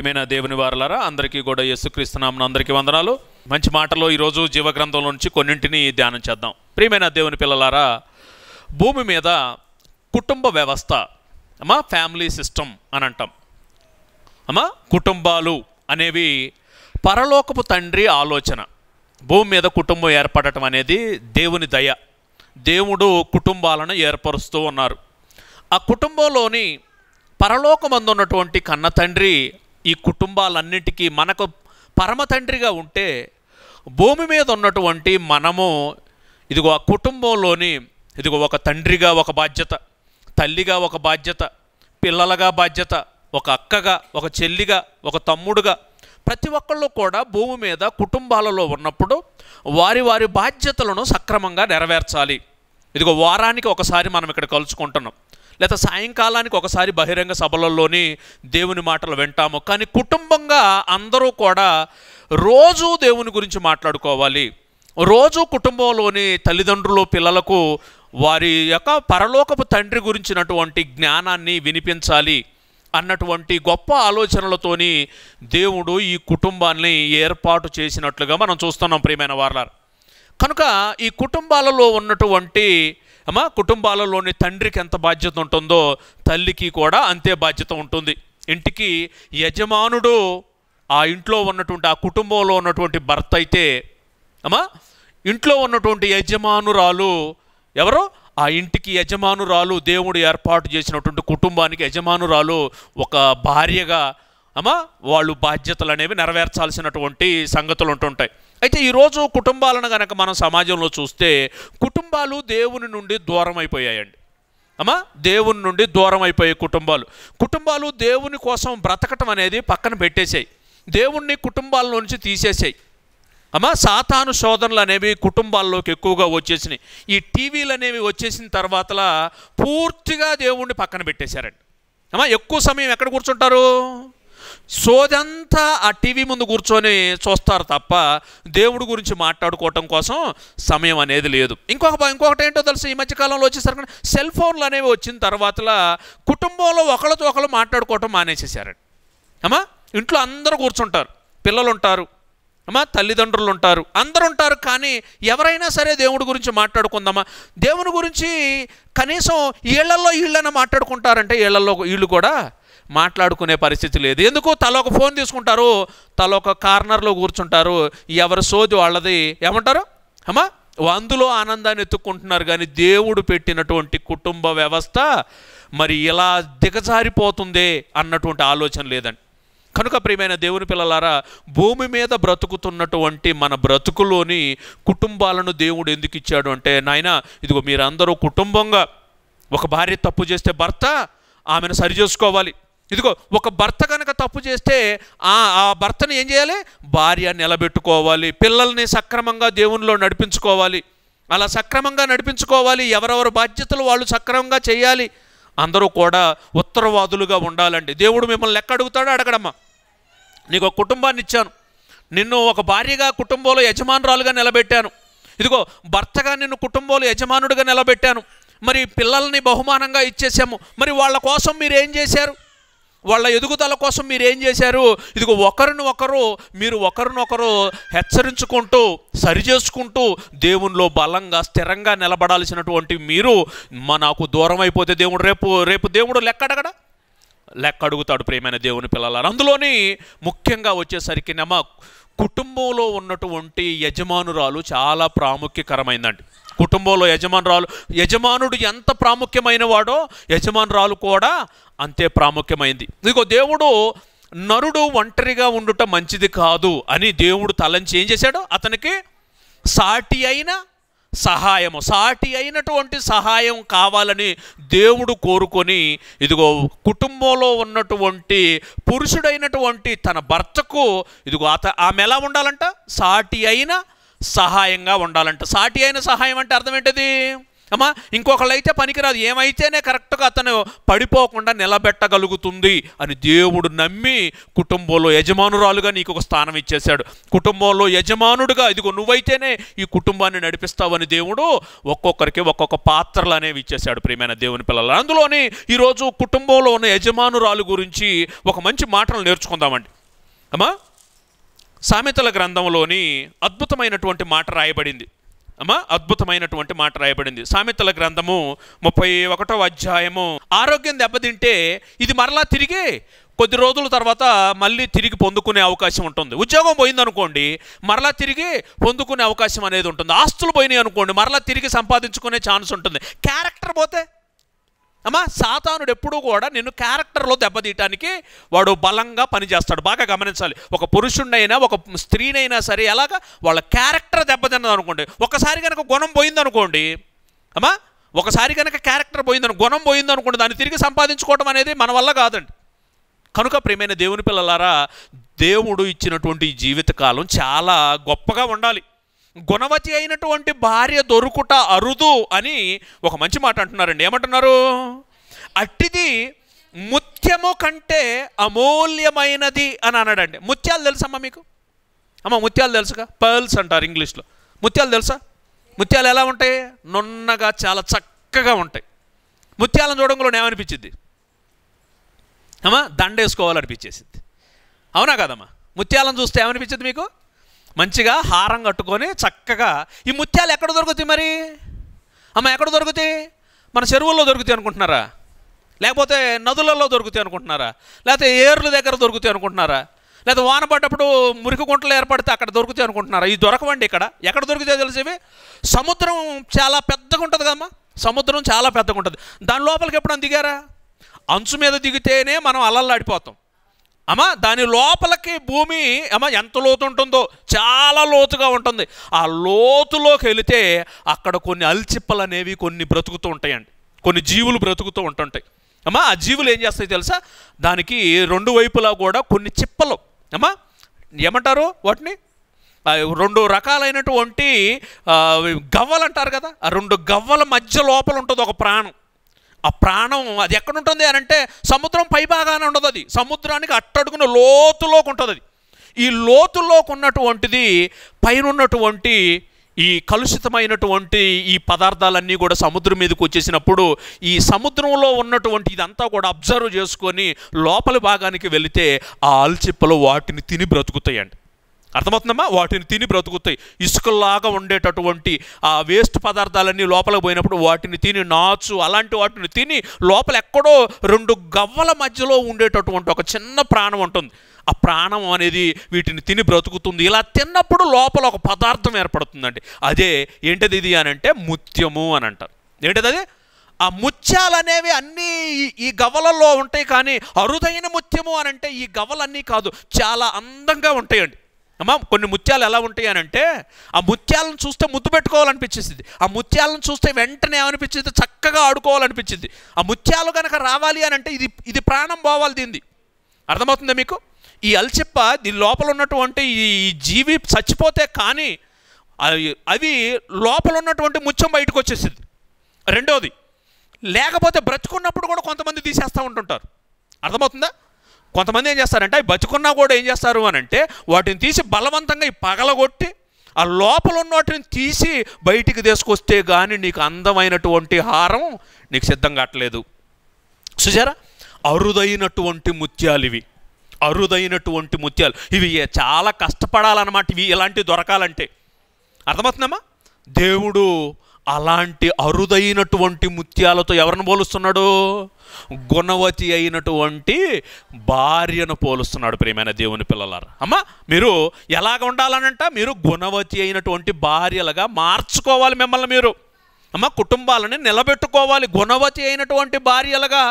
ప్రియమైన దేవుని వారలారా అందరికీ కూడా యేసుక్రీస్తునామను అందరికీ వందనాలు మంచి మాటలో ఈరోజు జీవగ్రంథంలో నుంచి కొన్నింటిని ధ్యానం చేద్దాం ప్రియమైన దేవుని పిల్లలారా భూమి మీద కుటుంబ వ్యవస్థ అమ్మా ఫ్యామిలీ సిస్టమ్ అని అంటాం అమ్మా కుటుంబాలు అనేవి పరలోకపు తండ్రి ఆలోచన భూమి మీద కుటుంబం ఏర్పడటం అనేది దేవుని దయ దేవుడు కుటుంబాలను ఏర్పరుస్తూ ఉన్నారు ఆ కుటుంబంలోని పరలోకమందు ఉన్నటువంటి కన్న తండ్రి ఈ కుటుంబాలన్నింటికీ మనకు పరమ తండ్రిగా ఉంటే భూమి మీద ఉన్నటువంటి మనము ఇదిగో ఆ కుటుంబంలోని ఇదిగో ఒక తండ్రిగా ఒక బాధ్యత తల్లిగా ఒక బాధ్యత పిల్లలుగా బాధ్యత ఒక అక్కగా ఒక చెల్లిగా ఒక తమ్ముడుగా ప్రతి ఒక్కళ్ళు కూడా భూమి మీద కుటుంబాలలో ఉన్నప్పుడు వారి వారి బాధ్యతలను సక్రమంగా నెరవేర్చాలి ఇదిగో వారానికి ఒకసారి మనం ఇక్కడ కలుసుకుంటున్నాం లేక సాయంకాలానికి ఒకసారి బహిరంగ సభలలోని దేవుని మాటలు వింటాము కానీ కుటుంబంగా అందరూ కూడా రోజు దేవుని గురించి మాట్లాడుకోవాలి రోజు కుటుంబంలోని తల్లిదండ్రులు పిల్లలకు వారి యొక్క పరలోకపు తండ్రి గురించినటువంటి జ్ఞానాన్ని వినిపించాలి అన్నటువంటి గొప్ప ఆలోచనలతోని దేవుడు ఈ కుటుంబాన్ని ఏర్పాటు చేసినట్లుగా మనం చూస్తున్నాం ప్రియమైన వార్లర్ కనుక ఈ కుటుంబాలలో ఉన్నటువంటి అమ్మా కుటుంబాలలోని తండ్రికి ఎంత బాధ్యత ఉంటుందో తల్లికి కూడా అంతే బాధ్యత ఉంటుంది ఇంటికి యజమానుడు ఆ ఇంట్లో ఉన్నటువంటి ఆ కుటుంబంలో ఉన్నటువంటి భర్త అయితే అమ్మా ఇంట్లో ఉన్నటువంటి యజమానురాలు ఎవరో ఆ ఇంటికి యజమానురాలు దేవుడు ఏర్పాటు చేసినటువంటి కుటుంబానికి యజమానురాలు ఒక భార్యగా అమ్మా వాళ్ళు బాధ్యతలు అనేవి నెరవేర్చాల్సినటువంటి సంగతులు ఉంటుంటాయి అయితే ఈరోజు కుటుంబాలను కనుక మనం సమాజంలో చూస్తే కుటుంబాలు దేవుని నుండి దూరం అయిపోయాయండి అమ్మా దేవుని నుండి దూరం అయిపోయాయి కుటుంబాలు కుటుంబాలు దేవుని కోసం బ్రతకటం అనేది పక్కన పెట్టేశాయి దేవుణ్ణి కుటుంబాల నుంచి తీసేసాయి అమ్మా సాతాను శోధనలు అనేవి కుటుంబాల్లోకి ఎక్కువగా వచ్చేసినాయి ఈ టీవీలు అనేవి వచ్చేసిన తర్వాతలా పూర్తిగా దేవుణ్ణి పక్కన పెట్టేశారండి అమ్మా ఎక్కువ సమయం ఎక్కడ కూర్చుంటారు సోదంతా ఆ టీవీ ముందు కూర్చొని చూస్తారు తప్ప దేవుడి గురించి మాట్లాడుకోవటం కోసం సమయం అనేది లేదు ఇంకొక ఇంకొకటి ఏంటో తెలుసు ఈ మధ్యకాలంలో వచ్చేసరికి సెల్ ఫోన్లు అనేవి వచ్చిన తర్వాత కుటుంబంలో ఒకళ్ళతో ఒకళ్ళు మాట్లాడుకోవటం మానేసేసారండి అమ్మా ఇంట్లో అందరూ కూర్చుంటారు పిల్లలు ఉంటారు అమ్మా తల్లిదండ్రులు ఉంటారు అందరు ఉంటారు కానీ ఎవరైనా సరే దేవుడి గురించి మాట్లాడుకుందామా దేవుని గురించి కనీసం ఈళ్లల్లో వీళ్ళని మాట్లాడుకుంటారంటే ఈళ్లల్లో వీళ్ళు కూడా మాట్లాడుకునే పరిస్థితి లేదు ఎందుకు తలొక ఫోన్ తీసుకుంటారు తలొక కార్నర్లో కూర్చుంటారు ఎవరు సోది వాళ్ళది ఏమంటారు అమ్మా అందులో ఆనందాన్ని ఎత్తుక్కుంటున్నారు కానీ దేవుడు పెట్టినటువంటి కుటుంబ వ్యవస్థ మరి ఇలా దిగజారిపోతుందే అన్నటువంటి ఆలోచన లేదండి కనుక ప్రియమైన దేవుని పిల్లలారా భూమి మీద బ్రతుకుతున్నటువంటి మన బ్రతుకులోని కుటుంబాలను దేవుడు ఎందుకు ఇచ్చాడు అంటే నాయన ఇదిగో మీరందరూ కుటుంబంగా ఒక భార్య తప్పు చేస్తే భర్త ఆమెను సరిచేసుకోవాలి ఇదిగో ఒక భర్త కనుక తప్పు చేస్తే ఆ భర్తను ఏం చేయాలి భార్య నిలబెట్టుకోవాలి పిల్లల్ని సక్రమంగా దేవునిలో నడిపించుకోవాలి అలా సక్రమంగా నడిపించుకోవాలి ఎవరెవరు బాధ్యతలు వాళ్ళు సక్రమంగా చేయాలి అందరూ కూడా ఉత్తరవాదులుగా ఉండాలండి దేవుడు మిమ్మల్ని ఎక్క అడుగుతాడో అడగడమ్మా నీకు ఒక కుటుంబాన్ని ఇచ్చాను నిన్ను ఒక భార్యగా కుటుంబంలో యజమానురాలుగా నిలబెట్టాను ఇదిగో భర్తగా నిన్ను కుటుంబంలో యజమానుడిగా నిలబెట్టాను మరి పిల్లల్ని బహుమానంగా ఇచ్చేసాము మరి వాళ్ళ కోసం మీరు ఏం చేశారు వాళ్ళ ఎదుగుదల కోసం మీరు ఏం చేశారు ఇదిగో ఒకరిని ఒకరు మీరు ఒకరినొకరు హెచ్చరించుకుంటూ సరిచేసుకుంటూ దేవునిలో బలంగా స్థిరంగా నిలబడాల్సినటువంటి మీరు మా నాకు దూరం అయిపోతే దేవుడు రేపు రేపు దేవుడు లెక్కడగడా లెక్క అడుగుతాడు ప్రేమైన దేవుని పిల్లలు అందులోని ముఖ్యంగా వచ్చేసరికి నమ్మ కుటుంబంలో ఉన్నటువంటి యజమానురాలు చాలా ప్రాముఖ్యకరమైందండి కుటుంబంలో యజమానురాలు యజమానుడు ఎంత ప్రాముఖ్యమైన వాడో యజమానురాలు కూడా అంతే ప్రాముఖ్యమైంది ఇదిగో దేవుడు నరుడు ఒంటరిగా ఉండుట మంచిది కాదు అని దేవుడు తలంచి ఏం చేశాడు అతనికి సాటి అయిన సహాయము సాటి అయినటువంటి సహాయం కావాలని దేవుడు కోరుకొని ఇదిగో కుటుంబంలో ఉన్నటువంటి పురుషుడైనటువంటి తన భర్తకు ఇదిగో అత ఆమె ఎలా ఉండాలంట సాటి అయిన సహాయంగా ఉండాలంట సాటి అయిన సహాయం అంటే అర్థం ఏంటిది అమ్మా ఇంకొకళ్ళైతే పనికిరాదు ఏమైతేనే కరెక్ట్గా అతను పడిపోకుండా నిలబెట్టగలుగుతుంది అని దేవుడు నమ్మి కుటుంబంలో యజమానురాలుగా నీకు ఒక స్థానం ఇచ్చేశాడు కుటుంబంలో యజమానుడుగా ఇదిగో నువ్వైతేనే ఈ కుటుంబాన్ని నడిపిస్తావని దేవుడు ఒక్కొక్కరికి ఒక్కొక్క పాత్రలు అనేవి ఇచ్చేశాడు ప్రియమైన దేవుని పిల్లలు అందులోని ఈరోజు కుటుంబంలో ఉన్న యజమానురాలు గురించి ఒక మంచి మాటలు నేర్చుకుందామండి అమ్మా సామెతల గ్రంథంలోని అద్భుతమైనటువంటి మాట రాయబడింది అమ్మా అద్భుతమైనటువంటి మాట రాయబడింది సామెతల గ్రంథము ముప్పై ఒకటో అధ్యాయము ఆరోగ్యం దెబ్బతింటే ఇది మరలా తిరిగి కొద్ది రోజుల తర్వాత మళ్ళీ తిరిగి పొందుకునే అవకాశం ఉంటుంది ఉద్యోగం పోయిందనుకోండి మరలా తిరిగి పొందుకునే అవకాశం అనేది ఉంటుంది ఆస్తులు పోయినాయి అనుకోండి మరలా తిరిగి సంపాదించుకునే ఛాన్స్ ఉంటుంది క్యారెక్టర్ పోతే అమ్మా సాతానుడు ఎప్పుడూ కూడా నిన్ను క్యారెక్టర్లో దెబ్బతీయటానికి వాడు బలంగా పనిచేస్తాడు బాగా గమనించాలి ఒక పురుషుడినైనా ఒక స్త్రీనైనా సరే ఎలాగ వాళ్ళ క్యారెక్టర్ దెబ్బతిన్నది అనుకోండి ఒకసారి కనుక గుణం పోయిందనుకోండి అమ్మా ఒకసారి కనుక క్యారెక్టర్ పోయిందని గుణం పోయిందనుకోండి దాన్ని తిరిగి సంపాదించుకోవడం అనేది మన వల్ల కాదండి కనుక ప్రియమైన దేవుని పిల్లలారా దేవుడు ఇచ్చినటువంటి జీవితకాలం చాలా గొప్పగా ఉండాలి గుణవతి అయినటువంటి భార్య దొరుకుట అరుదు అని ఒక మంచి మాట అంటున్నారండి ఏమంటున్నారు అట్టిది ముత్యము కంటే అమూల్యమైనది అని అన్నాడండి ముత్యాలు తెలుసమ్మా మీకు అమ్మ ముత్యాలు తెలుసుగా పర్ల్స్ అంటారు ఇంగ్లీష్లో ముత్యాలు తెలుసా ముత్యాలు ఎలా ఉంటాయి నున్నగా చాలా చక్కగా ఉంటాయి ముత్యాలను చూడంలో ఏమనిపించింది అమ్మా వేసుకోవాలనిపించేసింది అవునా కదమ్మా ముత్యాలను చూస్తే ఏమనిపించింది మీకు మంచిగా హారం కట్టుకొని చక్కగా ఈ ముత్యాలు ఎక్కడ దొరుకుతాయి మరి అమ్మ ఎక్కడ దొరుకుతాయి మన చెరువుల్లో దొరుకుతాయి అనుకుంటున్నారా లేకపోతే నదులలో దొరుకుతాయి అనుకుంటున్నారా లేకపోతే ఏర్ల దగ్గర దొరుకుతాయి అనుకుంటున్నారా లేదా వాన పడ్డప్పుడు మురికి గుంటలు ఏర్పడితే అక్కడ దొరుకుతాయి అనుకుంటున్నారా ఇవి దొరకవండి ఇక్కడ ఎక్కడ దొరుకుతాయో తెలిసేవి సముద్రం చాలా పెద్దగా ఉంటుంది కదమ్మా సముద్రం చాలా పెద్దగా ఉంటుంది దాని లోపలికి ఎప్పుడైనా దిగారా అంచు మీద దిగితేనే మనం అలల్లాడిపోతాం అమ్మా దాని లోపలికి భూమి అమ్మ ఎంత లోతు ఉంటుందో చాలా లోతుగా ఉంటుంది ఆ లోతులోకి వెళితే అక్కడ కొన్ని అల్చిప్పలు అనేవి కొన్ని బ్రతుకుతూ ఉంటాయండి కొన్ని జీవులు బ్రతుకుతూ ఉంటుంటాయి అమ్మా ఆ జీవులు ఏం చేస్తాయి తెలుసా దానికి రెండు వైపులా కూడా కొన్ని చిప్పలు అమ్మా ఏమంటారు వాటిని రెండు రకాలైనటువంటి గవ్వలు అంటారు కదా ఆ రెండు గవ్వల మధ్య లోపల ఉంటుంది ఒక ప్రాణం ఆ ప్రాణం అది ఎక్కడుంటుంది అని అంటే సముద్రం పైభాగాన ఉండదు అది సముద్రానికి అట్టడుగున లోతులోకి ఉంటుంది అది ఈ లోతుల్లోకి ఉన్నటువంటిది పైనున్నటువంటి ఈ కలుషితమైనటువంటి ఈ పదార్థాలన్నీ కూడా సముద్రం మీదకి వచ్చేసినప్పుడు ఈ సముద్రంలో ఉన్నటువంటి ఇదంతా కూడా అబ్జర్వ్ చేసుకొని లోపలి భాగానికి వెళితే ఆ ఆల్చిప్పలు వాటిని తిని బ్రతుకుతాయండి అర్థమవుతుందమ్మా వాటిని తిని బ్రతుకుతాయి ఇసుకలాగా ఉండేటటువంటి ఆ వేస్ట్ పదార్థాలన్నీ లోపలికి పోయినప్పుడు వాటిని తిని నాచు అలాంటి వాటిని తిని లోపల ఎక్కడో రెండు గవ్వల మధ్యలో ఉండేటటువంటి ఒక చిన్న ప్రాణం ఉంటుంది ఆ ప్రాణం అనేది వీటిని తిని బ్రతుకుతుంది ఇలా తిన్నప్పుడు లోపల ఒక పదార్థం ఏర్పడుతుందండి అదే ఏంటది ఇది అని అంటే ముత్యము అని అంటారు ఏంటది అదే ఆ ముత్యాలనేవి అన్నీ ఈ గవలలో ఉంటాయి కానీ అరుదైన ముత్యము అని అంటే ఈ గవ్వలన్నీ కాదు చాలా అందంగా ఉంటాయండి అమ్మా కొన్ని ముత్యాలు ఎలా ఉంటాయి అని అంటే ఆ ముత్యాలను చూస్తే ముద్దు పెట్టుకోవాలనిపించేసింది ఆ ముత్యాలను చూస్తే వెంటనే ఏమనిపించింది చక్కగా ఆడుకోవాలనిపించింది ఆ ముత్యాలు కనుక రావాలి అని అంటే ఇది ఇది ప్రాణం పోవాలి దీన్ని అర్థమవుతుందా మీకు ఈ అల్చిప్ప దీని లోపల ఉన్నటువంటి ఈ జీవి చచ్చిపోతే కానీ అవి లోపల ఉన్నటువంటి ముత్యం బయటకు వచ్చేసింది రెండవది లేకపోతే బ్రతుకున్నప్పుడు కూడా కొంతమంది తీసేస్తూ ఉంటుంటారు అర్థమవుతుందా కొంతమంది ఏం చేస్తారంటే అవి బతుకున్నా కూడా ఏం చేస్తారు అని అంటే వాటిని తీసి బలవంతంగా ఈ పగలగొట్టి ఆ లోపల ఉన్న వాటిని తీసి బయటికి తీసుకొస్తే కానీ నీకు అందమైనటువంటి హారం నీకు సిద్ధం కావట్లేదు చూసారా అరుదైనటువంటి ముత్యాలు ఇవి అరుదైనటువంటి ముత్యాలు ఇవి చాలా కష్టపడాలన్నమాట ఇవి ఇలాంటివి దొరకాలంటే అర్థమవుతుందమ్మా దేవుడు అలాంటి అరుదైనటువంటి ముత్యాలతో ఎవరిని పోలుస్తున్నాడు గుణవతి అయినటువంటి భార్యను పోలుస్తున్నాడు ప్రేమైన దేవుని పిల్లలారు అమ్మ మీరు ఎలాగ ఉండాలనంట మీరు గుణవతి అయినటువంటి భార్యలుగా మార్చుకోవాలి మిమ్మల్ని మీరు అమ్మ కుటుంబాలని నిలబెట్టుకోవాలి గుణవతి అయినటువంటి భార్యలుగా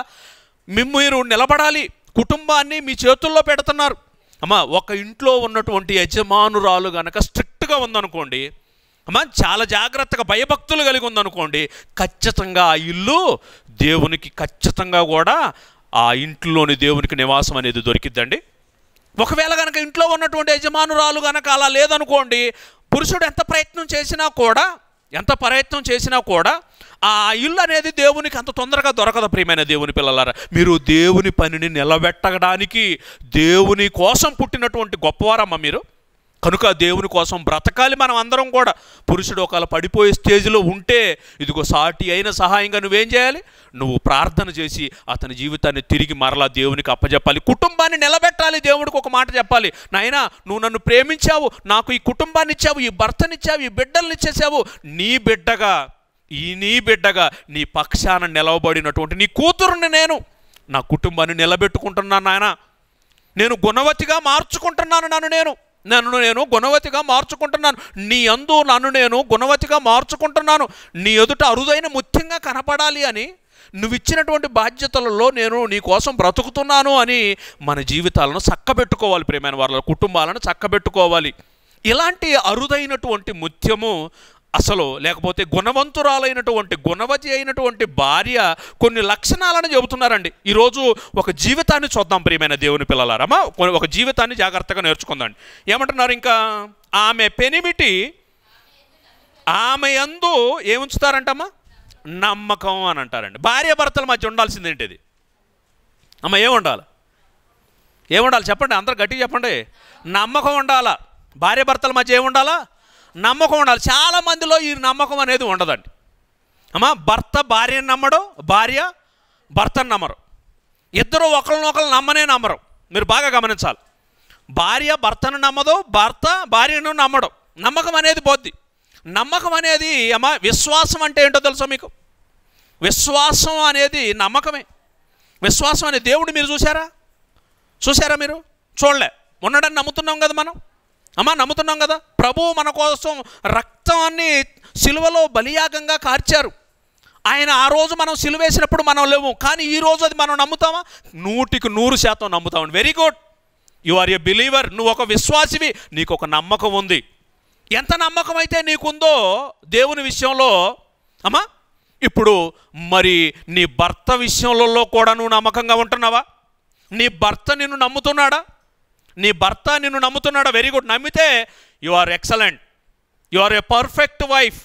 మీరు నిలబడాలి కుటుంబాన్ని మీ చేతుల్లో పెడుతున్నారు అమ్మ ఒక ఇంట్లో ఉన్నటువంటి యజమానురాలు గనక స్ట్రిక్ట్గా ఉందనుకోండి అమ్మా చాలా జాగ్రత్తగా భయభక్తులు కలిగి ఉందనుకోండి ఖచ్చితంగా ఆ ఇల్లు దేవునికి ఖచ్చితంగా కూడా ఆ ఇంట్లోని దేవునికి నివాసం అనేది దొరికిద్దండి ఒకవేళ కనుక ఇంట్లో ఉన్నటువంటి యజమానురాలు కనుక అలా లేదనుకోండి పురుషుడు ఎంత ప్రయత్నం చేసినా కూడా ఎంత ప్రయత్నం చేసినా కూడా ఆ ఇల్లు అనేది దేవునికి అంత తొందరగా దొరకదు ప్రియమైన దేవుని పిల్లలారా మీరు దేవుని పనిని నిలబెట్టడానికి దేవుని కోసం పుట్టినటువంటి గొప్పవారమ్మ మీరు కనుక దేవుని కోసం బ్రతకాలి మనం అందరం కూడా పురుషుడు ఒకవేళ పడిపోయే స్టేజ్లో ఉంటే ఇదిగో సాటి అయిన సహాయంగా నువ్వేం చేయాలి నువ్వు ప్రార్థన చేసి అతని జీవితాన్ని తిరిగి మరలా దేవునికి అప్పజెప్పాలి కుటుంబాన్ని నిలబెట్టాలి దేవుడికి ఒక మాట చెప్పాలి నాయన నువ్వు నన్ను ప్రేమించావు నాకు ఈ కుటుంబాన్ని ఇచ్చావు ఈ భర్తనిచ్చావు ఈ బిడ్డల్ని ఇచ్చేసావు నీ బిడ్డగా ఈ నీ బిడ్డగా నీ పక్షాన నిలవబడినటువంటి నీ కూతురుని నేను నా కుటుంబాన్ని నిలబెట్టుకుంటున్నాను నాయన నేను గుణవతిగా మార్చుకుంటున్నాను నన్ను నేను నన్ను నేను గుణవతిగా మార్చుకుంటున్నాను నీ అందు నన్ను నేను గుణవతిగా మార్చుకుంటున్నాను నీ ఎదుట అరుదైన ముఖ్యంగా కనపడాలి అని నువ్వు ఇచ్చినటువంటి బాధ్యతలలో నేను నీ కోసం బ్రతుకుతున్నాను అని మన జీవితాలను చక్కబెట్టుకోవాలి ప్రేమైన వాళ్ళ కుటుంబాలను చక్కబెట్టుకోవాలి ఇలాంటి అరుదైనటువంటి ముత్యము అసలు లేకపోతే గుణవంతురాలైనటువంటి గుణవతి అయినటువంటి భార్య కొన్ని లక్షణాలను చెబుతున్నారండి ఈరోజు ఒక జీవితాన్ని చూద్దాం ప్రియమైన దేవుని పిల్లలారమ్మా ఒక జీవితాన్ని జాగ్రత్తగా నేర్చుకుందండి ఏమంటున్నారు ఇంకా ఆమె పెనిమిటి ఆమె ఎందు ఏముంచుతారంటమ్మా నమ్మకం అని అంటారండి భార్య భర్తల మధ్య ఉండాల్సింది ఏంటిది అమ్మ ఏముండాలి ఏముండాలి చెప్పండి అందరు గట్టిగా చెప్పండి నమ్మకం ఉండాలా భార్య భర్తల మధ్య ఏముండాలా నమ్మకం ఉండాలి చాలా మందిలో ఈ నమ్మకం అనేది ఉండదండి అమ్మా భర్త భార్యను నమ్మడం భార్య భర్తను నమ్మరు ఇద్దరు ఒకరినొకరు నమ్మనే నమ్మరు మీరు బాగా గమనించాలి భార్య భర్తను నమ్మదు భర్త భార్యను నమ్మడం నమ్మకం అనేది బొద్ది నమ్మకం అనేది అమ్మా విశ్వాసం అంటే ఏంటో తెలుసా మీకు విశ్వాసం అనేది నమ్మకమే విశ్వాసం అనే దేవుడు మీరు చూసారా చూసారా మీరు చూడలే ఉన్నాడని నమ్ముతున్నాం కదా మనం అమ్మా నమ్ముతున్నాం కదా ప్రభువు మన కోసం రక్తాన్ని సిలువలో బలియాగంగా కార్చారు ఆయన ఆ రోజు మనం సిలువేసినప్పుడు మనం లేవు కానీ ఈ రోజు అది మనం నమ్ముతామా నూటికి నూరు శాతం నమ్ముతామని very good you are a believer నువ్వు ఒక విశ్వాసివి నీకు ఒక నమ్మకం ఉంది ఎంత నమ్మకం అయితే నీకుందో దేవుని విషయంలో అమ్మా ఇప్పుడు మరి నీ భర్త విషయంలో కూడా నువ్వు నమ్మకంగా ఉంటున్నావా నీ భర్త నిన్ను నమ్ముతున్నాడా నీ భర్త నిన్ను నమ్ముతున్నాడు వెరీ గుడ్ నమ్మితే you are excellent you are a perfect wife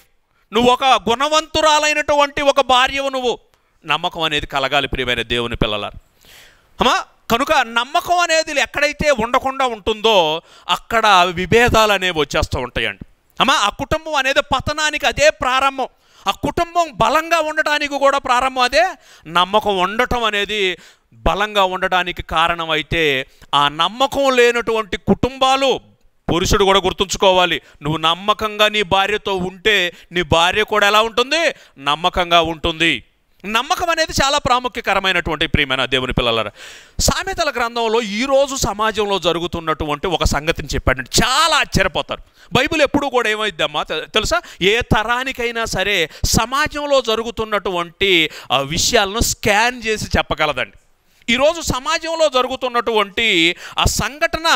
నువ్వు ఒక గుణవంతురాలైనటువంటి ఒక భార్యవు నువ్వు నమ్మకం అనేది కలగాలి ప్రియమైన దేవుని పిల్లలారు అమ్మా కనుక నమ్మకం అనేది ఎక్కడైతే ఉండకుండా ఉంటుందో అక్కడ విభేదాలు అనేవి వచ్చేస్తూ ఉంటాయండి అమ్మా ఆ కుటుంబం అనేది పతనానికి అదే ప్రారంభం ఆ కుటుంబం బలంగా ఉండటానికి కూడా ప్రారంభం అదే నమ్మకం ఉండటం అనేది బలంగా ఉండడానికి కారణం అయితే ఆ నమ్మకం లేనటువంటి కుటుంబాలు పురుషుడు కూడా గుర్తుంచుకోవాలి నువ్వు నమ్మకంగా నీ భార్యతో ఉంటే నీ భార్య కూడా ఎలా ఉంటుంది నమ్మకంగా ఉంటుంది నమ్మకం అనేది చాలా ప్రాముఖ్యకరమైనటువంటి ప్రియమైన దేవుని పిల్లల సామెతల గ్రంథంలో ఈరోజు సమాజంలో జరుగుతున్నటువంటి ఒక సంగతిని చెప్పాడు చాలా ఆశ్చర్యపోతారు బైబిల్ ఎప్పుడు కూడా ఏమైద్దమ్మా తెలుసా ఏ తరానికైనా సరే సమాజంలో జరుగుతున్నటువంటి విషయాలను స్కాన్ చేసి చెప్పగలదండి ఈరోజు సమాజంలో జరుగుతున్నటువంటి ఆ సంఘటన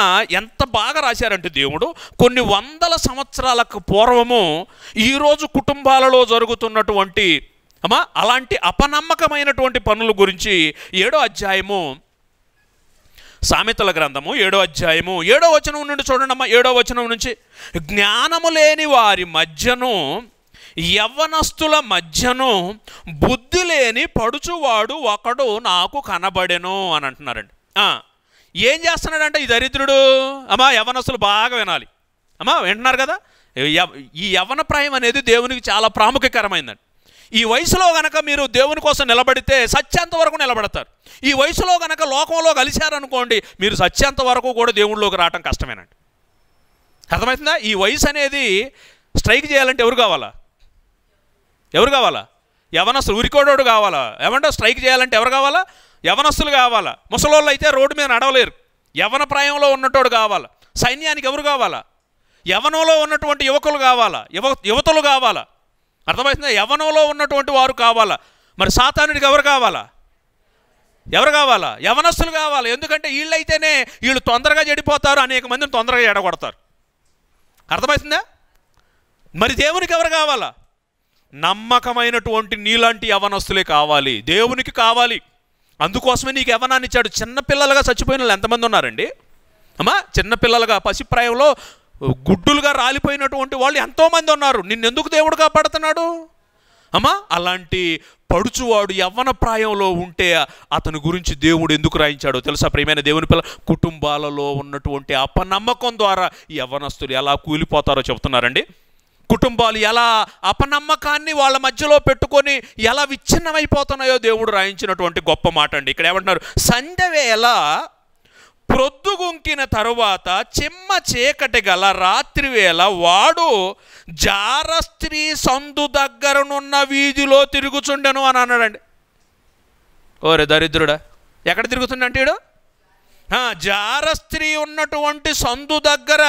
ఎంత బాగా రాశారంటే దేవుడు కొన్ని వందల సంవత్సరాలకు పూర్వము ఈరోజు కుటుంబాలలో జరుగుతున్నటువంటి అమ్మా అలాంటి అపనమ్మకమైనటువంటి పనుల గురించి ఏడో అధ్యాయము సామెతల గ్రంథము ఏడో అధ్యాయము ఏడో వచనం నుండి చూడండి అమ్మా ఏడో వచనం నుంచి జ్ఞానము లేని వారి మధ్యను యవ్వనస్తుల మధ్యను బుద్ధి లేని పడుచువాడు ఒకడు నాకు కనబడెను అని అంటున్నారండి ఏం చేస్తున్నాడంటే ఈ దరిద్రుడు అమ్మా యవ్వనస్తులు బాగా వినాలి అమ్మా వింటున్నారు కదా ఈ యవ్వన ప్రాయం అనేది దేవునికి చాలా ప్రాముఖ్యకరమైందండి ఈ వయసులో గనక మీరు దేవుని కోసం నిలబడితే సత్యంత వరకు నిలబడతారు ఈ వయసులో గనక లోకంలో కలిశారనుకోండి మీరు సత్యంత వరకు కూడా దేవుళ్ళలోకి రావటం కష్టమేనండి అర్థమవుతుందా ఈ వయసు అనేది స్ట్రైక్ చేయాలంటే ఎవరు కావాలా ఎవరు కావాలా యవనస్తులు ఉరికోడోడు కావాలా ఏమంటే స్ట్రైక్ చేయాలంటే ఎవరు కావాలా యవనస్తులు కావాలా ముసలోళ్ళు అయితే రోడ్డు మీద నడవలేరు యవన ప్రాయంలో ఉన్నటోడు కావాలా సైన్యానికి ఎవరు కావాలా యవనంలో ఉన్నటువంటి యువకులు కావాలా యువ యువతలు కావాలా అర్థమవుతుందా యవనంలో ఉన్నటువంటి వారు కావాలా మరి సాతానుడికి ఎవరు కావాలా ఎవరు కావాలా యవనస్తులు కావాలా ఎందుకంటే వీళ్ళైతేనే వీళ్ళు తొందరగా చెడిపోతారు అనేక మందిని తొందరగా ఎడగొడతారు అర్థమవుతుందా మరి దేవునికి ఎవరు కావాలా నమ్మకమైనటువంటి నీలాంటి యవనస్తులే కావాలి దేవునికి కావాలి అందుకోసమే నీకు యవనాన్ని ఇచ్చాడు చిన్నపిల్లలుగా చచ్చిపోయిన వాళ్ళు ఎంతమంది ఉన్నారండి అమ్మా చిన్నపిల్లలుగా పసిప్రాయంలో గుడ్డులుగా రాలిపోయినటువంటి వాళ్ళు ఎంతోమంది ఉన్నారు నిన్నెందుకు దేవుడు కాపాడుతున్నాడు అమ్మా అలాంటి పడుచువాడు యవ్వన ప్రాయంలో ఉంటే అతని గురించి దేవుడు ఎందుకు రాయించాడో తెలుసా ప్రేమైన దేవుని పిల్ల కుటుంబాలలో ఉన్నటువంటి అపనమ్మకం ద్వారా యవ్వనస్తులు ఎలా కూలిపోతారో చెబుతున్నారండి కుటుంబాలు ఎలా అపనమ్మకాన్ని వాళ్ళ మధ్యలో పెట్టుకొని ఎలా విచ్ఛిన్నమైపోతున్నాయో దేవుడు రాయించినటువంటి గొప్ప మాట అండి ఇక్కడ ఏమంటున్నారు సంధ్య వేళ ప్రొద్దుగుంకిన తరువాత చిమ్మ చీకటి గల రాత్రివేళ వాడు జారస్త్రీ సందు దగ్గరనున్న వీధిలో తిరుగుచుండెను అని అన్నాడండి ఓరే దరిద్రుడా ఎక్కడ తిరుగుతుండంటాడు జారస్త్రీ ఉన్నటువంటి సందు దగ్గర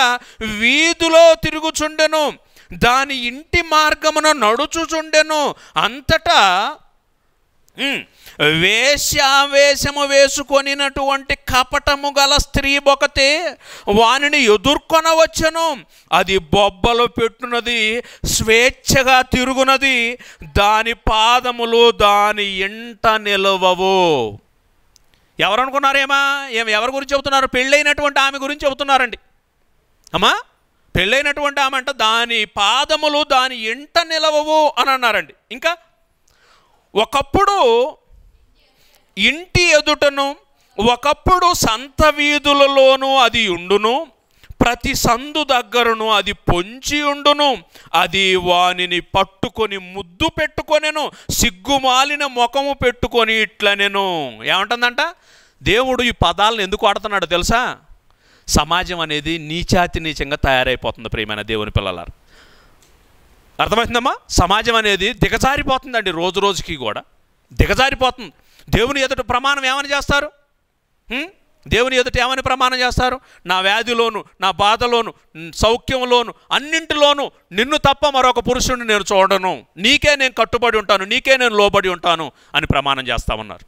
వీధిలో తిరుగుచుండెను దాని ఇంటి మార్గమున నడుచుచుండెను అంతటా వేషము వేసుకొనినటువంటి కపటము గల స్త్రీ బొకతే వానిని ఎదుర్కొనవచ్చును అది బొబ్బలు పెట్టునది స్వేచ్ఛగా తిరుగునది దాని పాదములు దాని ఇంట నిలవవు ఎవరనుకున్నారేమా ఏమి ఎవరి గురించి చెబుతున్నారు పెళ్ళైనటువంటి ఆమె గురించి చెబుతున్నారండి అమ్మా పెళ్ళైనటువంటి ఆమె అంట దాని పాదములు దాని ఇంట నిలవవు అని అన్నారండి ఇంకా ఒకప్పుడు ఇంటి ఎదుటను ఒకప్పుడు సంత వీధులలోనూ అది ఉండును ప్రతి సందు దగ్గరను అది పొంచి ఉండును అది వానిని పట్టుకొని ముద్దు పెట్టుకొనెను సిగ్గుమాలిన ముఖము పెట్టుకొని ఇట్లనెను ఏమంటుందంట దేవుడు ఈ పదాలను ఎందుకు ఆడుతున్నాడు తెలుసా సమాజం అనేది నీచాతి నీచంగా తయారైపోతుంది ప్రియమైన దేవుని పిల్లలారు అర్థమవుతుందమ్మా సమాజం అనేది దిగజారిపోతుందండి రోజు రోజుకి కూడా దిగజారిపోతుంది దేవుని ఎదుట ప్రమాణం ఏమని చేస్తారు దేవుని ఎదుట ఏమని ప్రమాణం చేస్తారు నా వ్యాధిలోను నా బాధలోను సౌఖ్యంలోను అన్నింటిలోను నిన్ను తప్ప మరొక పురుషుడిని నేను చూడను నీకే నేను కట్టుబడి ఉంటాను నీకే నేను లోబడి ఉంటాను అని ప్రమాణం చేస్తామన్నారు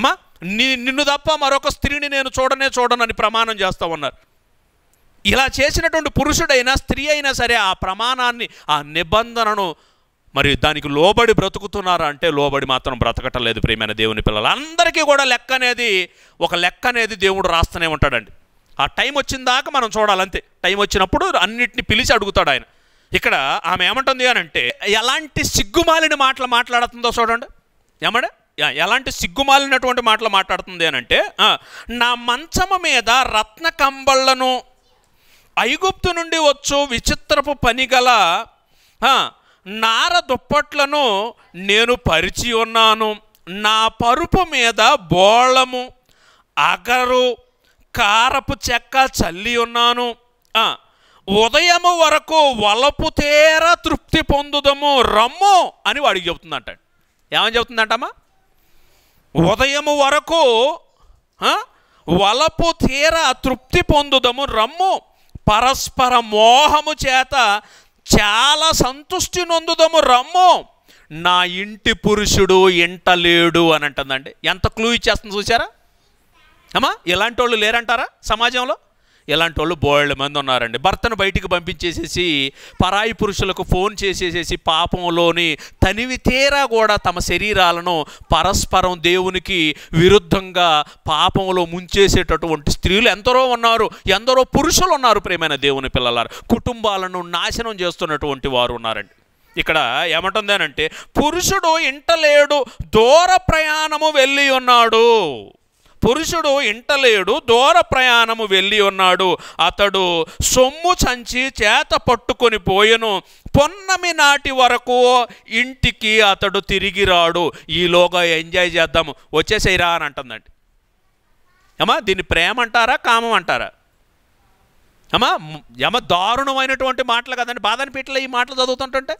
అమ్మా నీ నిన్ను తప్ప మరొక స్త్రీని నేను చూడనే చూడను అని ప్రమాణం చేస్తామన్నారు ఇలా చేసినటువంటి పురుషుడైనా స్త్రీ అయినా సరే ఆ ప్రమాణాన్ని ఆ నిబంధనను మరి దానికి లోబడి బ్రతుకుతున్నారా అంటే లోబడి మాత్రం బ్రతకటం లేదు ప్రియమైన దేవుని పిల్లలు అందరికీ కూడా లెక్క అనేది ఒక లెక్క అనేది దేవుడు రాస్తూనే ఉంటాడండి ఆ టైం వచ్చిన దాకా మనం చూడాలంతే టైం వచ్చినప్పుడు అన్నిటిని పిలిచి అడుగుతాడు ఆయన ఇక్కడ ఆమె ఏమంటుంది అని అంటే ఎలాంటి సిగ్గుమాలిన మాటలు మాట్లాడుతుందో చూడండి ఏమండ ఎలాంటి సిగ్గుమాలినటువంటి మాటలు మాట్లాడుతుంది అని అంటే నా మంచము మీద రత్న కంబళ్ళను ఐగుప్తు నుండి వచ్చు విచిత్రపు పని గల నార దుప్పట్లను నేను పరిచి ఉన్నాను నా పరుపు మీద బోళము అగరు కారపు చెక్క చల్లి ఉన్నాను ఉదయము వరకు వలపు తేర తృప్తి పొందుదము రమ్ము అని వాడికి చెబుతుందంట ఏమని చెబుతుందంటమ్మా ఉదయము వరకు వలపు తీర తృప్తి పొందుదము రమ్ము పరస్పర మోహము చేత చాలా సంతుష్టి నొందుదము రమ్ము నా ఇంటి పురుషుడు ఇంటలేడు అని అంటుందండి ఎంత క్లూ ఇచ్చేస్తుంది చూసారా అమ్మా ఇలాంటి వాళ్ళు లేరంటారా సమాజంలో ఇలాంటి వాళ్ళు బోళ్ళ మంది ఉన్నారండి భర్తను బయటికి పంపించేసేసి పరాయి పురుషులకు ఫోన్ చేసేసేసి పాపంలోని తనివి తీరా కూడా తమ శరీరాలను పరస్పరం దేవునికి విరుద్ధంగా పాపంలో ముంచేసేటటువంటి స్త్రీలు ఎందరో ఉన్నారు ఎందరో పురుషులు ఉన్నారు ప్రేమైన దేవుని పిల్లలారు కుటుంబాలను నాశనం చేస్తున్నటువంటి వారు ఉన్నారండి ఇక్కడ ఏమంటుందేనంటే పురుషుడు ఇంటలేడు దూర ప్రయాణము వెళ్ళి ఉన్నాడు పురుషుడు ఇంటలేడు దూర ప్రయాణము వెళ్ళి ఉన్నాడు అతడు సొమ్ము సంచి చేత పట్టుకొని పోయెను పొన్నమి నాటి వరకు ఇంటికి అతడు తిరిగి రాడు ఈలోగా ఎంజాయ్ చేద్దాము వచ్చేసేరా అని అంటుందండి ఏమా దీన్ని ప్రేమ అంటారా కామం అంటారా ఏమా ఏమ దారుణమైనటువంటి మాటలు కదండి బాధని పీటలో ఈ మాటలు చదువుతుంటుంటే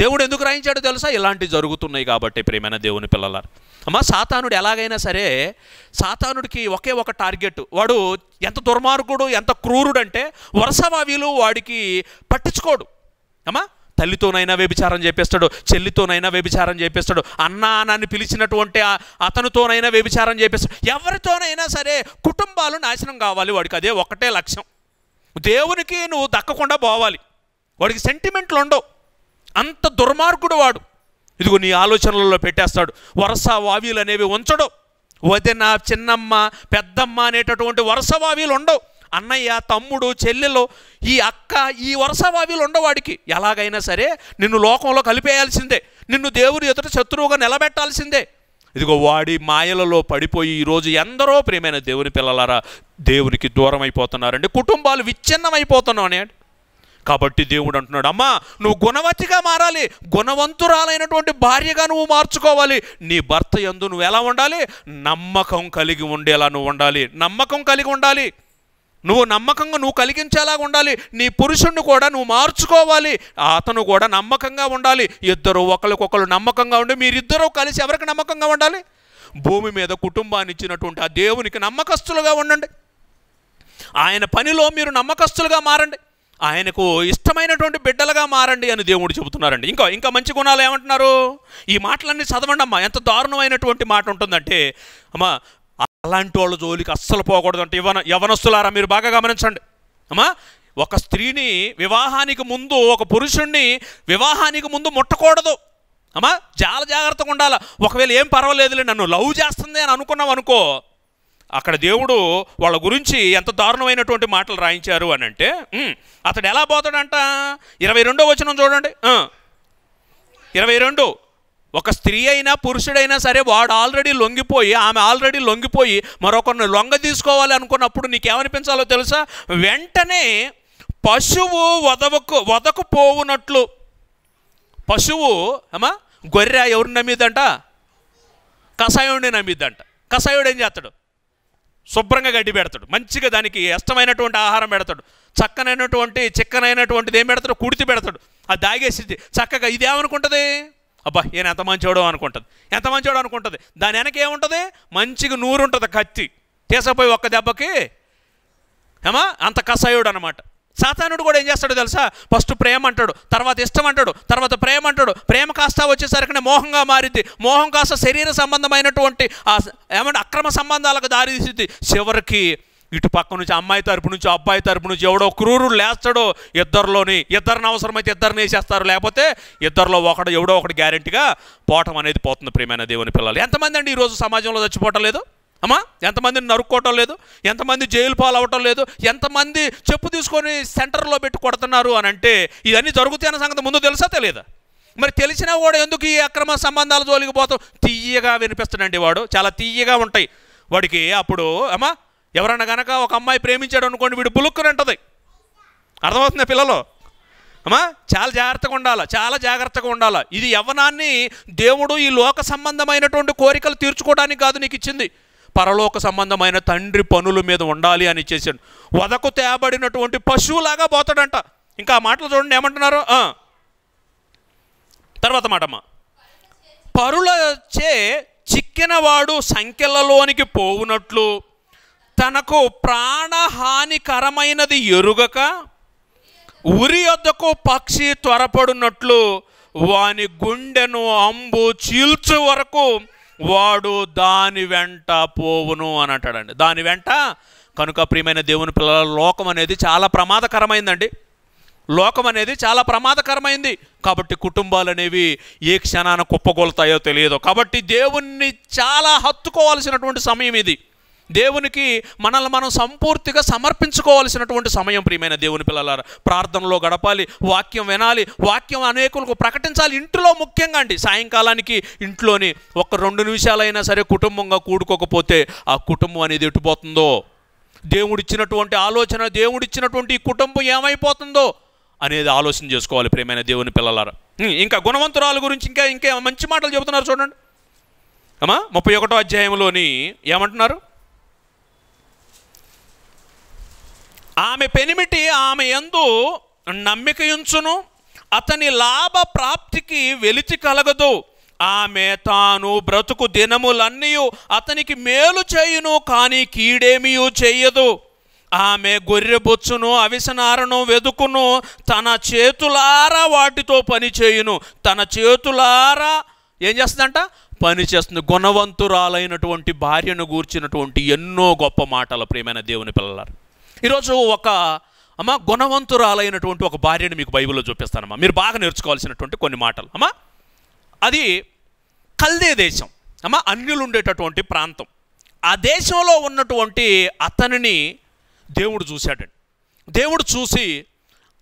దేవుడు ఎందుకు రాయించాడో తెలుసా ఇలాంటివి జరుగుతున్నాయి కాబట్టి ప్రేమైన దేవుని పిల్లలారు అమ్మ సాతానుడు ఎలాగైనా సరే సాతానుడికి ఒకే ఒక టార్గెట్ వాడు ఎంత దుర్మార్గుడు ఎంత క్రూరుడు అంటే వరుసవావిలు వాడికి పట్టించుకోడు అమ్మా తల్లితోనైనా వ్యభిచారం చేపిస్తాడు చెల్లితోనైనా వ్యభిచారం చేపిస్తాడు అన్న నన్ను పిలిచినటువంటి అతనితోనైనా వ్యభిచారం చేపిస్తాడు ఎవరితోనైనా సరే కుటుంబాలు నాశనం కావాలి వాడికి అదే ఒకటే లక్ష్యం దేవునికి నువ్వు దక్కకుండా పోవాలి వాడికి సెంటిమెంట్లు ఉండవు అంత దుర్మార్గుడు వాడు ఇదిగో నీ ఆలోచనలలో పెట్టేస్తాడు వరుస వావీలు అనేవి ఉంచడు వదిన చిన్నమ్మ పెద్దమ్మ అనేటటువంటి వరుస వావీలు ఉండవు అన్నయ్య తమ్ముడు చెల్లెలు ఈ అక్క ఈ వరుస వావిలు ఉండవాడికి ఎలాగైనా సరే నిన్ను లోకంలో కలిపేయాల్సిందే నిన్ను దేవుని ఎదుట శత్రువుగా నిలబెట్టాల్సిందే ఇదిగో వాడి మాయలలో పడిపోయి ఈరోజు ఎందరో ప్రియమైన దేవుని పిల్లలారా దేవునికి దూరం అయిపోతున్నారండి కుటుంబాలు విచ్ఛిన్నమైపోతున్నాం కాబట్టి దేవుడు అంటున్నాడు అమ్మా నువ్వు గుణవతిగా మారాలి గుణవంతురాలైనటువంటి భార్యగా నువ్వు మార్చుకోవాలి నీ భర్త ఎందు నువ్వు ఎలా ఉండాలి నమ్మకం కలిగి ఉండేలా నువ్వు ఉండాలి నమ్మకం కలిగి ఉండాలి నువ్వు నమ్మకంగా నువ్వు కలిగించేలాగా ఉండాలి నీ పురుషుణ్ణి కూడా నువ్వు మార్చుకోవాలి అతను కూడా నమ్మకంగా ఉండాలి ఇద్దరు ఒకరికొకరు నమ్మకంగా ఉండి మీరిద్దరూ కలిసి ఎవరికి నమ్మకంగా ఉండాలి భూమి మీద కుటుంబాన్ని ఇచ్చినటువంటి ఆ దేవునికి నమ్మకస్తులుగా ఉండండి ఆయన పనిలో మీరు నమ్మకస్తులుగా మారండి ఆయనకు ఇష్టమైనటువంటి బిడ్డలుగా మారండి అని దేవుడు చెబుతున్నారండి ఇంకా ఇంకా మంచి గుణాలు ఏమంటున్నారు ఈ మాటలన్నీ చదవండి అమ్మా ఎంత దారుణమైనటువంటి మాట ఉంటుందంటే అమ్మా అలాంటి వాళ్ళు జోలికి అస్సలు పోకూడదు అంటే యవన యవనస్తులారా మీరు బాగా గమనించండి అమ్మా ఒక స్త్రీని వివాహానికి ముందు ఒక పురుషుణ్ణి వివాహానికి ముందు ముట్టకూడదు అమ్మా చాలా జాగ్రత్తగా ఉండాలి ఒకవేళ ఏం పర్వాలేదులే నన్ను లవ్ చేస్తుంది అని అనుకున్నాం అనుకో అక్కడ దేవుడు వాళ్ళ గురించి ఎంత దారుణమైనటువంటి మాటలు రాయించారు అని అంటే అతడు ఎలా పోతాడంట ఇరవై రెండో వచనం చూడండి ఇరవై రెండు ఒక స్త్రీ అయినా పురుషుడైనా సరే వాడు ఆల్రెడీ లొంగిపోయి ఆమె ఆల్రెడీ లొంగిపోయి మరొకరిని లొంగ తీసుకోవాలి అనుకున్నప్పుడు నీకేమనిపించాలో తెలుసా వెంటనే పశువు వదవకు వదకపోవునట్లు పశువు అమ్మా గొర్రె ఎవరిని నమ్మిద్దంట కషాయుడిని నమ్మిద్దంట కషాయుడు ఏం చేస్తాడు శుభ్రంగా గడ్డి పెడతాడు మంచిగా దానికి ఇష్టమైనటువంటి ఆహారం పెడతాడు చక్కనైనటువంటి చిక్కనైనటువంటిది ఏం పెడతాడు కుడితి పెడతాడు అది దాగేసింది చక్కగా ఇది ఏమనుకుంటుంది అబ్బా నేను ఎంత మంచివాడో అనుకుంటుంది ఎంత మంచివాడో అనుకుంటుంది దాని వెనక ఏముంటుంది మంచిగా నూరు ఉంటుంది కత్తి తీసపోయి ఒక్క దెబ్బకి ఏమా అంత కసాయుడు అనమాట సాతానుడు కూడా ఏం చేస్తాడో తెలుసా ఫస్ట్ ప్రేమ అంటాడు తర్వాత ఇష్టం అంటాడు తర్వాత ప్రేమ అంటాడు ప్రేమ కాస్త వచ్చేసరికి మోహంగా మారింది మోహం కాస్త శరీర సంబంధమైనటువంటి ఏమంటే అక్రమ సంబంధాలకు దారితీసింది చివరికి ఇటు పక్క నుంచి అమ్మాయి తరపు నుంచి అబ్బాయి తరపు నుంచి ఎవడో క్రూరుడు లేస్తాడో ఇద్దరిలోని ఇద్దరిని అవసరమైతే ఇద్దరిని వేసేస్తారు లేకపోతే ఇద్దరిలో ఒకడు ఎవడో ఒకటి గ్యారెంటీగా పోవటం అనేది పోతుంది ప్రేమైన దేవుని పిల్లలు ఎంతమంది అండి ఈరోజు సమాజంలో చచ్చిపోవటం లేదు అమ్మా ఎంతమందిని నరుక్కోవటం లేదు ఎంతమంది జైలు పాలు అవ్వటం లేదు ఎంతమంది చెప్పు తీసుకొని సెంటర్లో పెట్టి కొడుతున్నారు అని అంటే ఇవన్నీ జరుగుతాయన్న సంగతి ముందు తెలుసా తెలియదా మరి తెలిసినా కూడా ఎందుకు ఈ అక్రమ సంబంధాలు జోలికి పోతాం తీయగా వినిపిస్తాడండి వాడు చాలా తీయగా ఉంటాయి వాడికి అప్పుడు అమ్మా ఎవరన్నా గనక ఒక అమ్మాయి ప్రేమించాడు అనుకోండి వీడు బులుక్కుని ఉంటుంది అర్థమవుతుంది పిల్లలు అమ్మా చాలా జాగ్రత్తగా ఉండాలి చాలా జాగ్రత్తగా ఉండాలి ఇది యవ్వనాన్ని దేవుడు ఈ లోక సంబంధమైనటువంటి కోరికలు తీర్చుకోవడానికి కాదు నీకు ఇచ్చింది పరలోక సంబంధమైన తండ్రి పనుల మీద ఉండాలి అని చేశాడు వదకు తేబడినటువంటి పశువులాగా పోతాడంట ఇంకా ఆ మాటలు చూడండి ఏమంటున్నారు తర్వాత మాటమ్మా పరులచే చిక్కినవాడు సంఖ్యలలోనికి పోవునట్లు తనకు ప్రాణహానికరమైనది ఎరుగక ఉరి యొద్దకు పక్షి త్వరపడినట్లు వాని గుండెను అంబు చీల్చు వరకు వాడు దాని వెంట పోవును అని అంటాడండి దాని వెంట కనుక ప్రియమైన దేవుని పిల్లల లోకం అనేది చాలా ప్రమాదకరమైందండి లోకం అనేది చాలా ప్రమాదకరమైంది కాబట్టి కుటుంబాలు అనేవి ఏ క్షణాన కుప్పగొలుతాయో తెలియదు కాబట్టి దేవుణ్ణి చాలా హత్తుకోవాల్సినటువంటి సమయం ఇది దేవునికి మనల్ని మనం సంపూర్తిగా సమర్పించుకోవాల్సినటువంటి సమయం ప్రియమైన దేవుని పిల్లలారా ప్రార్థనలో గడపాలి వాక్యం వినాలి వాక్యం అనేకులకు ప్రకటించాలి ఇంట్లో ముఖ్యంగా అండి సాయంకాలానికి ఇంట్లోని ఒక రెండు నిమిషాలైనా సరే కుటుంబంగా కూడుకోకపోతే ఆ కుటుంబం అనేది ఎటుపోతుందో దేవుడిచ్చినటువంటి ఆలోచన దేవుడిచ్చినటువంటి ఈ కుటుంబం ఏమైపోతుందో అనేది ఆలోచన చేసుకోవాలి ప్రియమైన దేవుని పిల్లలారా ఇంకా గుణవంతురాల గురించి ఇంకా ఇంకా మంచి మాటలు చెబుతున్నారు చూడండి అమ్మా ముప్పై ఒకటో అధ్యాయంలోని ఏమంటున్నారు ఆమె పెనిమిటి ఆమె ఎందు నమ్మికయుంచును అతని లాభ ప్రాప్తికి వెలితి కలగదు ఆమె తాను బ్రతుకు దినములన్నీ అతనికి మేలు చేయును కానీ కీడేమీ చేయదు ఆమె గొర్రెబొచ్చును అవిసనారను వెదుకును తన చేతులారా వాటితో పని చేయును తన చేతులారా ఏం చేస్తుందంట పని చేస్తుంది గుణవంతురాలైనటువంటి భార్యను గూర్చినటువంటి ఎన్నో గొప్ప మాటలు ప్రియమైన దేవుని పిల్లలారు ఈరోజు ఒక అమ్మ గుణవంతురాలైనటువంటి ఒక భార్యని మీకు బైబిల్లో చూపిస్తానమ్మా మీరు బాగా నేర్చుకోవాల్సినటువంటి కొన్ని మాటలు అమ్మా అది కల్దే దేశం అమ్మ అన్యులు ఉండేటటువంటి ప్రాంతం ఆ దేశంలో ఉన్నటువంటి అతనిని దేవుడు చూశాడండి దేవుడు చూసి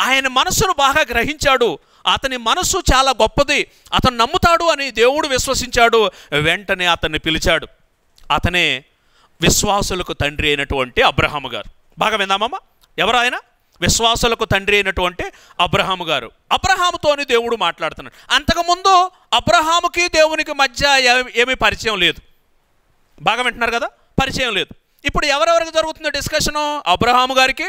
ఆయన మనసును బాగా గ్రహించాడు అతని మనస్సు చాలా గొప్పది అతను నమ్ముతాడు అని దేవుడు విశ్వసించాడు వెంటనే అతన్ని పిలిచాడు అతనే విశ్వాసులకు తండ్రి అయినటువంటి అబ్రహాము గారు బాగా విందామమ్మా ఎవరు ఆయన విశ్వాసులకు తండ్రి అయినటువంటి అబ్రహాము గారు అబ్రహాముతోని దేవుడు మాట్లాడుతున్నాడు అంతకుముందు అబ్రహాముకి దేవునికి మధ్య ఏమి పరిచయం లేదు బాగా వింటున్నారు కదా పరిచయం లేదు ఇప్పుడు ఎవరెవరికి జరుగుతుందో డిస్కషను అబ్రహాము గారికి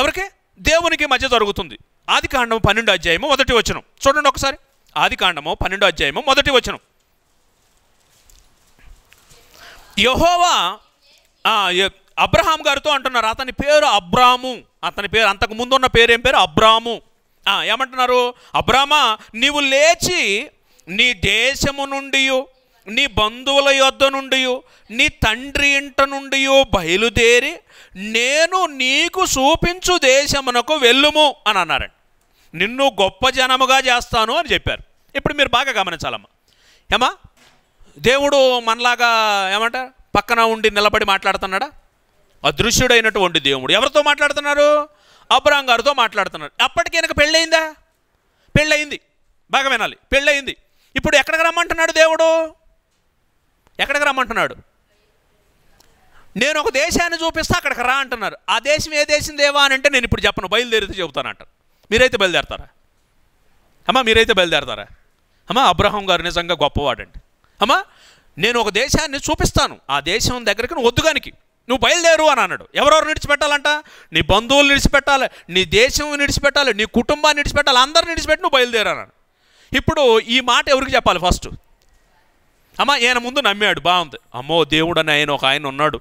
ఎవరికి దేవునికి మధ్య జరుగుతుంది ఆది కాండము పన్నెండు అధ్యాయము మొదటి వచనం చూడండి ఒకసారి ఆది కాండము పన్నెండు అధ్యాయము మొదటి వచనం యహోవా అబ్రహాం గారితో అంటున్నారు అతని పేరు అబ్రాము అతని పేరు అంతకు ముందున్న పేరు ఏం పేరు అబ్రాము ఏమంటున్నారు అబ్రామా నీవు లేచి నీ దేశము నుండి నీ బంధువుల యొద్ద నుండి నీ తండ్రి ఇంట నుండి బయలుదేరి నేను నీకు చూపించు దేశమునకు వెళ్ళుము అని అన్నారండి నిన్ను గొప్ప జనముగా చేస్తాను అని చెప్పారు ఇప్పుడు మీరు బాగా గమనించాలమ్మా ఏమా దేవుడు మనలాగా ఏమంట పక్కన ఉండి నిలబడి మాట్లాడుతున్నాడా అదృశ్యుడైనటువంటి దేవుడు ఎవరితో మాట్లాడుతున్నారు అబ్రాహం గారితో మాట్లాడుతున్నారు అప్పటికి ఈయనకు పెళ్ళయిందా పెళ్ళయింది బాగా వినాలి పెళ్ళయింది ఇప్పుడు ఎక్కడికి రమ్మంటున్నాడు దేవుడు ఎక్కడికి రమ్మంటున్నాడు నేను ఒక దేశాన్ని చూపిస్తే అక్కడికి రా అంటున్నారు ఆ దేశం ఏ దేశం దేవా అని అంటే నేను ఇప్పుడు చెప్పను బయలుదేరితే చెబుతానంటారు మీరైతే బయలుదేరతారా అమ్మా మీరైతే బయలుదేరతారా అమ్మా అబ్రహం గారు నిజంగా గొప్పవాడండి అమ్మా నేను ఒక దేశాన్ని చూపిస్తాను ఆ దేశం దగ్గరికి వద్దుగానికి నువ్వు బయలుదేరు అని అన్నాడు ఎవరెవరు నిడిచిపెట్టాలంట నీ బంధువులు నిడిచిపెట్టాలి నీ దేశం నిడిచిపెట్టాలి నీ కుటుంబాన్ని నిడిచిపెట్టాలి అందరు నిడిచిపెట్టి నువ్వు బయలుదేరు ఇప్పుడు ఈ మాట ఎవరికి చెప్పాలి ఫస్ట్ అమ్మ ఈయన ముందు నమ్మాడు బాగుంది అమ్మో దేవుడు అని ఆయన ఒక ఆయన ఉన్నాడు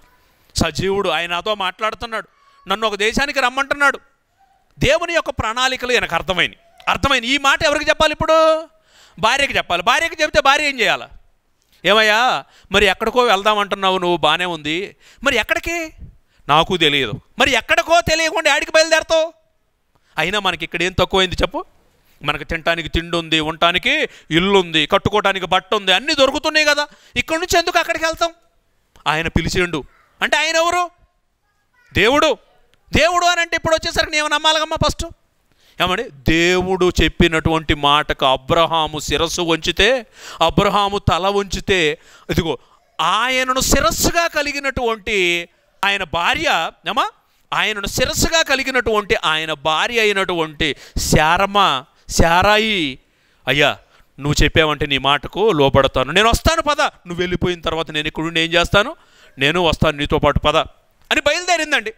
సజీవుడు ఆయన మాట్లాడుతున్నాడు నన్ను ఒక దేశానికి రమ్మంటున్నాడు దేవుని యొక్క ప్రణాళికలు ఈయనకు అర్థమైనవి అర్థమైంది ఈ మాట ఎవరికి చెప్పాలి ఇప్పుడు భార్యకి చెప్పాలి భార్యకి చెప్తే భార్య ఏం చేయాలా ఏమయ్యా మరి ఎక్కడికో వెళ్దామంటున్నావు నువ్వు బాగానే ఉంది మరి ఎక్కడికి నాకు తెలియదు మరి ఎక్కడికో తెలియకుండా ఆడికి బయలుదేరతావు అయినా మనకి ఇక్కడ ఏం తక్కువైంది చెప్పు మనకు తినటానికి తిండి ఉంది ఉండటానికి ఇల్లు ఉంది కట్టుకోవడానికి బట్ట ఉంది అన్నీ దొరుకుతున్నాయి కదా ఇక్కడి నుంచి ఎందుకు అక్కడికి వెళ్తాం ఆయన పిలిచిండు అంటే ఆయన ఎవరు దేవుడు దేవుడు అని అంటే ఇప్పుడు వచ్చేసరికి నేను నమ్మాలగమ్మా ఫస్ట్ ఏమని దేవుడు చెప్పినటువంటి మాటకు అబ్రహాము శిరస్సు వంచితే అబ్రహాము తల వంచితే ఇదిగో ఆయనను శిరస్సుగా కలిగినటువంటి ఆయన భార్య ఏమా ఆయనను శిరస్సుగా కలిగినటువంటి ఆయన భార్య అయినటువంటి శారమ శారాయి అయ్యా నువ్వు చెప్పావంటే నీ మాటకు లోపడతాను నేను వస్తాను పద నువ్వు వెళ్ళిపోయిన తర్వాత నేను ఇక్కడ ఏం చేస్తాను నేను వస్తాను నీతో పాటు పద అని బయలుదేరిందండి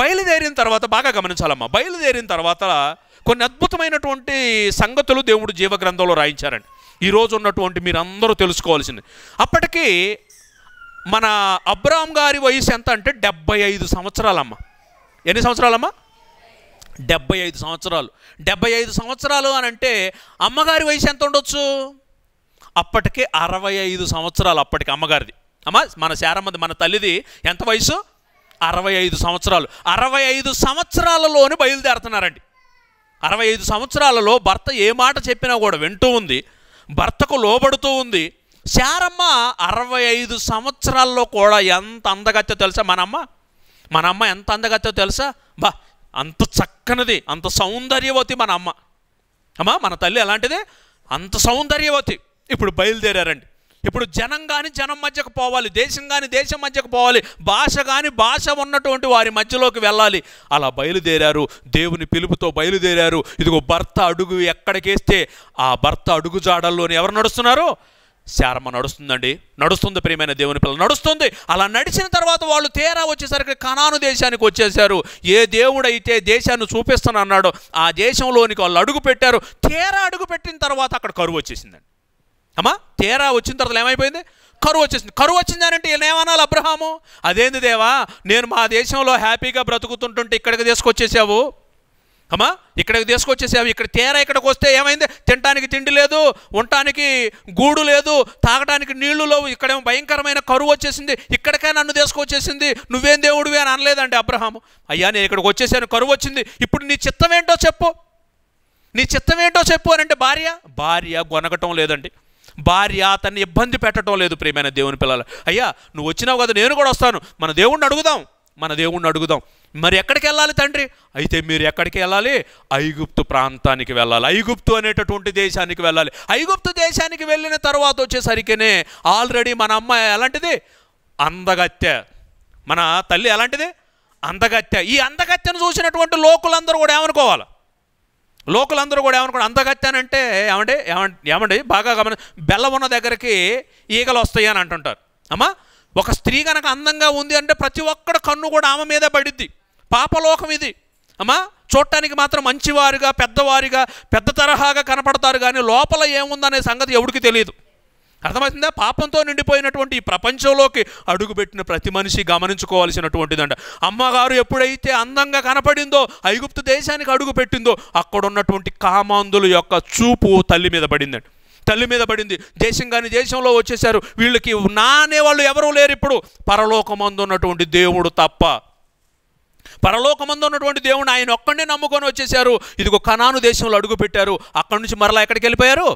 బయలుదేరిన తర్వాత బాగా గమనించాలమ్మా బయలుదేరిన తర్వాత కొన్ని అద్భుతమైనటువంటి సంగతులు దేవుడు జీవగ్రంథంలో రాయించారండి ఈరోజు ఉన్నటువంటి మీరందరూ తెలుసుకోవాల్సింది అప్పటికి మన అబ్రామ్ గారి వయసు ఎంత అంటే డెబ్బై ఐదు సంవత్సరాలమ్మ ఎన్ని సంవత్సరాలమ్మా డెబ్బై ఐదు సంవత్సరాలు డెబ్బై ఐదు సంవత్సరాలు అని అంటే అమ్మగారి వయసు ఎంత ఉండొచ్చు అప్పటికే అరవై ఐదు సంవత్సరాలు అప్పటికి అమ్మగారిది అమ్మ మన శారమ్మది మన తల్లిది ఎంత వయసు అరవై ఐదు సంవత్సరాలు అరవై ఐదు సంవత్సరాలలోనే బయలుదేరుతున్నారండి అరవై ఐదు సంవత్సరాలలో భర్త ఏ మాట చెప్పినా కూడా వింటూ ఉంది భర్తకు లోబడుతూ ఉంది శారమ్మ అరవై ఐదు సంవత్సరాల్లో కూడా ఎంత అందగత్తో తెలుసా మనమ్మ మనమ్మ ఎంత అందగత్తో తెలుసా బా అంత చక్కనిది అంత సౌందర్యవతి మన అమ్మ అమ్మా మన తల్లి అలాంటిదే అంత సౌందర్యవతి ఇప్పుడు బయలుదేరారండి ఇప్పుడు జనం కానీ జనం మధ్యకు పోవాలి దేశం కానీ దేశం మధ్యకు పోవాలి భాష కానీ భాష ఉన్నటువంటి వారి మధ్యలోకి వెళ్ళాలి అలా బయలుదేరారు దేవుని పిలుపుతో బయలుదేరారు ఇదిగో భర్త అడుగు ఎక్కడికేస్తే ఆ భర్త అడుగు జాడల్లోని ఎవరు నడుస్తున్నారు శారమ్మ నడుస్తుందండి నడుస్తుంది ప్రియమైన దేవుని పిల్ల నడుస్తుంది అలా నడిచిన తర్వాత వాళ్ళు తేరా వచ్చేసరికి కనాను దేశానికి వచ్చేసారు ఏ దేవుడైతే దేశాన్ని చూపిస్తానన్నాడో ఆ దేశంలోనికి వాళ్ళు అడుగు పెట్టారు తేరా అడుగు పెట్టిన తర్వాత అక్కడ కరువు వచ్చేసిందండి అమ్మా తేరా వచ్చిన తర్వాత ఏమైపోయింది కరువు వచ్చేసింది కరువు వచ్చిందనంటే ఏమనాలి అబ్రహాము అదేంది దేవా నేను మా దేశంలో హ్యాపీగా బ్రతుకుతుంటుంటే ఇక్కడికి తీసుకొచ్చేసావు అమ్మా ఇక్కడికి తీసుకొచ్చేసావు ఇక్కడ తేరా ఇక్కడికి వస్తే ఏమైంది తినటానికి తిండి లేదు ఉండటానికి గూడు లేదు తాగడానికి నీళ్లు లేవు ఇక్కడేమో భయంకరమైన కరువు వచ్చేసింది ఇక్కడికే నన్ను తీసుకొచ్చేసింది నువ్వేం దేవుడివి అని అనలేదండి అబ్రహాము అయ్యా నేను ఇక్కడికి వచ్చేసాను కరువు వచ్చింది ఇప్పుడు నీ చిత్తం ఏంటో చెప్పు నీ చిత్తం ఏంటో చెప్పు అని అంటే భార్య భార్య గొనగటం లేదండి భార్య అతన్ని ఇబ్బంది పెట్టడం లేదు ప్రియమైన దేవుని పిల్లలు అయ్యా నువ్వు వచ్చినావు కదా నేను కూడా వస్తాను మన దేవుణ్ణి అడుగుదాం మన దేవుణ్ణి అడుగుదాం మరి ఎక్కడికి వెళ్ళాలి తండ్రి అయితే మీరు ఎక్కడికి వెళ్ళాలి ఐగుప్తు ప్రాంతానికి వెళ్ళాలి ఐగుప్తు అనేటటువంటి దేశానికి వెళ్ళాలి ఐగుప్తు దేశానికి వెళ్ళిన తర్వాత వచ్చేసరికినే ఆల్రెడీ మన అమ్మాయి ఎలాంటిది అందగత్య మన తల్లి ఎలాంటిది అందగత్య ఈ అందగత్యను చూసినటువంటి లోకులందరూ కూడా ఏమనుకోవాలి లోకలందరూ కూడా ఏమనుకో అంత ఏమండి ఏమంటే ఏమండి బాగా గమని బెల్లం ఉన్న దగ్గరికి ఈగలు వస్తాయి అని అంటుంటారు అమ్మా ఒక స్త్రీ కనుక అందంగా ఉంది అంటే ప్రతి ఒక్కడు కన్ను కూడా ఆమె మీదే పడిద్ది పాపలోకం ఇది అమ్మా చూడటానికి మాత్రం మంచివారిగా పెద్దవారిగా పెద్ద తరహాగా కనపడతారు కానీ లోపల ఏముందనే సంగతి ఎవరికి తెలియదు అర్థమవుతుందా పాపంతో నిండిపోయినటువంటి ఈ ప్రపంచంలోకి అడుగుపెట్టిన ప్రతి మనిషి గమనించుకోవాల్సినటువంటిదంట అమ్మగారు ఎప్పుడైతే అందంగా కనపడిందో ఐగుప్తు దేశానికి అడుగు పెట్టిందో అక్కడున్నటువంటి కామాంధుల యొక్క చూపు తల్లి మీద పడిందండి తల్లి మీద పడింది దేశం కానీ దేశంలో వచ్చేసారు వీళ్ళకి నానే వాళ్ళు ఎవరూ లేరు ఇప్పుడు పరలోకమందు ఉన్నటువంటి దేవుడు తప్ప పరలోకమందు ఉన్నటువంటి దేవుడు ఆయన ఒక్కడే నమ్ముకొని వచ్చేసారు ఇదిగో కనాను దేశంలో అడుగుపెట్టారు అక్కడి నుంచి మరలా ఎక్కడికి వెళ్ళిపోయారు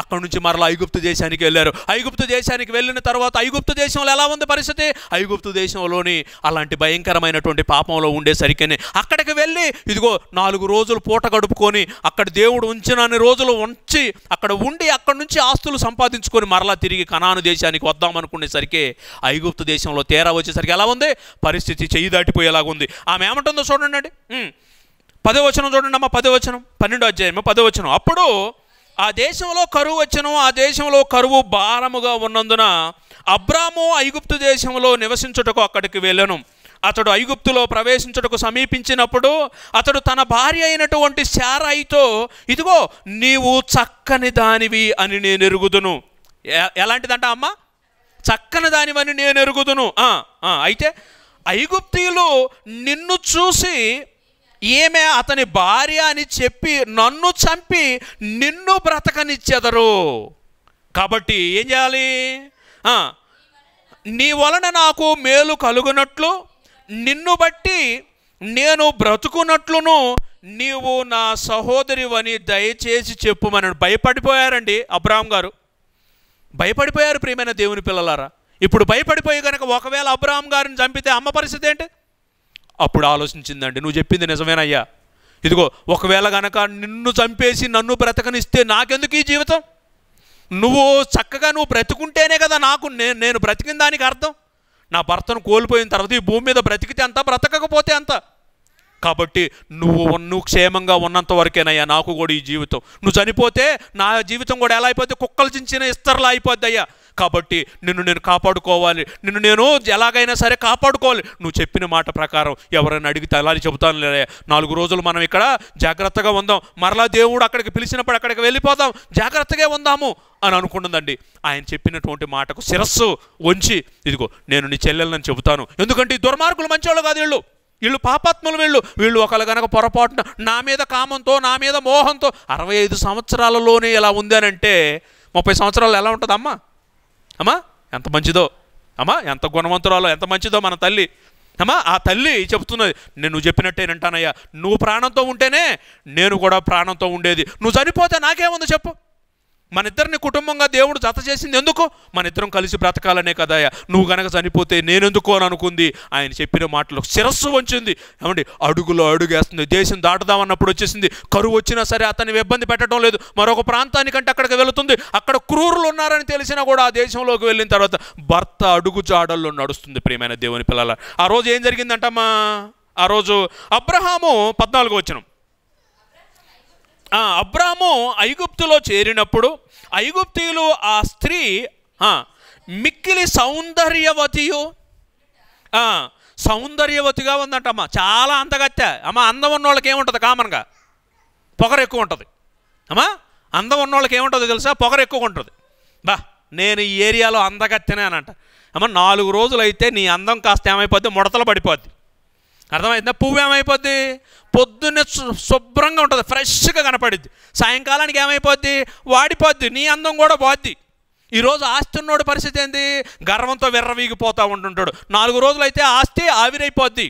అక్కడి నుంచి మరలా ఐగుప్తు దేశానికి వెళ్ళారు ఐగుప్తు దేశానికి వెళ్ళిన తర్వాత ఐగుప్తు దేశంలో ఎలా ఉంది పరిస్థితి ఐగుప్తు దేశంలోని అలాంటి భయంకరమైనటువంటి పాపంలో ఉండేసరికని అక్కడికి వెళ్ళి ఇదిగో నాలుగు రోజులు పూట గడుపుకొని అక్కడ దేవుడు ఉంచినన్ని రోజులు ఉంచి అక్కడ ఉండి అక్కడి నుంచి ఆస్తులు సంపాదించుకొని మరలా తిరిగి కనాను దేశానికి వద్దామనుకునేసరికి ఐగుప్తు దేశంలో తేరా వచ్చేసరికి ఎలా ఉంది పరిస్థితి చెయ్యి దాటిపోయేలాగా ఉంది ఆమె ఏమంటుందో చూడండి పదవచనం చూడండి అమ్మ పదవచనం పన్నెండో అధ్యాయము పదవచనం అప్పుడు ఆ దేశంలో కరువు వచ్చను ఆ దేశంలో కరువు భారముగా ఉన్నందున అబ్రాము ఐగుప్తు దేశంలో నివసించుటకు అక్కడికి వెళ్ళను అతడు ఐగుప్తులో ప్రవేశించుటకు సమీపించినప్పుడు అతడు తన భార్య అయినటువంటి శారాయితో ఇదిగో నీవు చక్కని దానివి అని నేను ఎరుగుదును ఎలాంటిదంట అమ్మ చక్కని దానివని నేను ఎరుగుదును అయితే ఐగుప్తీయులు నిన్ను చూసి ఈమె అతని భార్య అని చెప్పి నన్ను చంపి నిన్ను బ్రతకనిచ్చెదరు కాబట్టి ఏం చేయాలి నీ వలన నాకు మేలు కలుగునట్లు నిన్ను బట్టి నేను బ్రతుకున్నట్లును నీవు నా సహోదరివని దయచేసి చెప్పుమని భయపడిపోయారండి అబ్రామ్ గారు భయపడిపోయారు ప్రియమైన దేవుని పిల్లలారా ఇప్పుడు భయపడిపోయి కనుక ఒకవేళ అబ్రామ్ గారిని చంపితే అమ్మ పరిస్థితి ఏంటి అప్పుడు ఆలోచించిందండి నువ్వు చెప్పింది నిజమేనయ్యా ఇదిగో ఒకవేళ గనక నిన్ను చంపేసి నన్ను బ్రతకనిస్తే నాకెందుకు ఈ జీవితం నువ్వు చక్కగా నువ్వు బ్రతుకుంటేనే కదా నాకు నేను నేను బ్రతికిన దానికి అర్థం నా భర్తను కోల్పోయిన తర్వాత ఈ భూమి మీద బ్రతికితే అంత బ్రతకకపోతే అంత కాబట్టి నువ్వు నువ్వు క్షేమంగా ఉన్నంత వరకేనయ్యా నాకు కూడా ఈ జీవితం నువ్వు చనిపోతే నా జీవితం కూడా ఎలా అయిపోతే కుక్కలు చించిన ఇస్తరలా అయిపోద్ది అయ్యా కాబట్టి నిన్ను నేను కాపాడుకోవాలి నిన్ను నేను ఎలాగైనా సరే కాపాడుకోవాలి నువ్వు చెప్పిన మాట ప్రకారం ఎవరైనా అడిగితే అలాగే చెబుతాను లేదా నాలుగు రోజులు మనం ఇక్కడ జాగ్రత్తగా ఉందాం మరలా దేవుడు అక్కడికి పిలిచినప్పుడు అక్కడికి వెళ్ళిపోదాం జాగ్రత్తగా ఉందాము అని అనుకుంటుందండి ఆయన చెప్పినటువంటి మాటకు శిరస్సు వంచి ఇదిగో నేను నీ చెల్లెలని చెబుతాను ఎందుకంటే ఈ దుర్మార్గులు మంచివాళ్ళు కాదు వీళ్ళు వీళ్ళు పాపాత్మలు వీళ్ళు వీళ్ళు ఒకళ్ళు గనక పొరపాటున నా మీద కామంతో నా మీద మోహంతో అరవై ఐదు సంవత్సరాలలోనే ఇలా అంటే ముప్పై సంవత్సరాలు ఎలా ఉంటుందమ్మా అమ్మా ఎంత మంచిదో అమ్మా ఎంత గుణవంతురాలో ఎంత మంచిదో మన తల్లి అమ్మా ఆ తల్లి చెబుతున్నది నేను నువ్వు చెప్పినట్టే వింటానయ్యా నువ్వు ప్రాణంతో ఉంటేనే నేను కూడా ప్రాణంతో ఉండేది నువ్వు చనిపోతే నాకేముంది చెప్పు మన ఇద్దరిని కుటుంబంగా దేవుడు జత చేసింది ఎందుకు మన ఇద్దరం కలిసి బ్రతకాలనే కదా నువ్వు గనక చనిపోతే నేనెందుకు అని అనుకుంది ఆయన చెప్పిన మాటలు శిరస్సు వంచింది ఏమండి అడుగులో అడుగేస్తుంది దేశం దాటుదామన్నప్పుడు వచ్చేసింది కరువు వచ్చినా సరే అతన్ని ఇబ్బంది పెట్టడం లేదు మరొక ప్రాంతానికంటే అక్కడికి వెళుతుంది అక్కడ క్రూరులు ఉన్నారని తెలిసినా కూడా ఆ దేశంలోకి వెళ్ళిన తర్వాత భర్త అడుగు జాడల్లో నడుస్తుంది ప్రియమైన దేవుని పిల్లల ఆ రోజు ఏం జరిగిందంటమ్మా ఆ రోజు అబ్రహాము పద్నాలుగు వచ్చినాం అబ్రాము ఐగుప్తులో చేరినప్పుడు ఐగుప్తీయులు ఆ స్త్రీ మిక్కిలి సౌందర్యవతియు సౌందర్యవతిగా ఉందంట అమ్మ చాలా అందగత్తె అమ్మ అందం ఉన్న వాళ్ళకి ఏముంటుంది కామన్గా పొగరు ఎక్కువ ఉంటుంది అమ్మా అందం ఉన్న వాళ్ళకి ఏముంటుందో తెలుసా పొగరు ఎక్కువ ఉంటుంది బా నేను ఈ ఏరియాలో అందగత్తెనే అని అంట అమ్మ నాలుగు రోజులైతే నీ అందం కాస్త ఏమైపోద్ది ముడతలు పడిపోద్ది అర్థమవుతుంది పువ్వు ఏమైపోద్ది పొద్దున్నే శుభ్రంగా ఉంటుంది ఫ్రెష్గా కనపడుద్ది సాయంకాలానికి ఏమైపోద్ది వాడిపోద్ది నీ అందం కూడా పోద్ది ఈరోజు ఆస్తి ఉన్నోడు పరిస్థితి ఏంది గర్వంతో విర్రవీగిపోతూ ఉంటుంటాడు నాలుగు రోజులైతే ఆస్తి ఆవిరైపోద్ది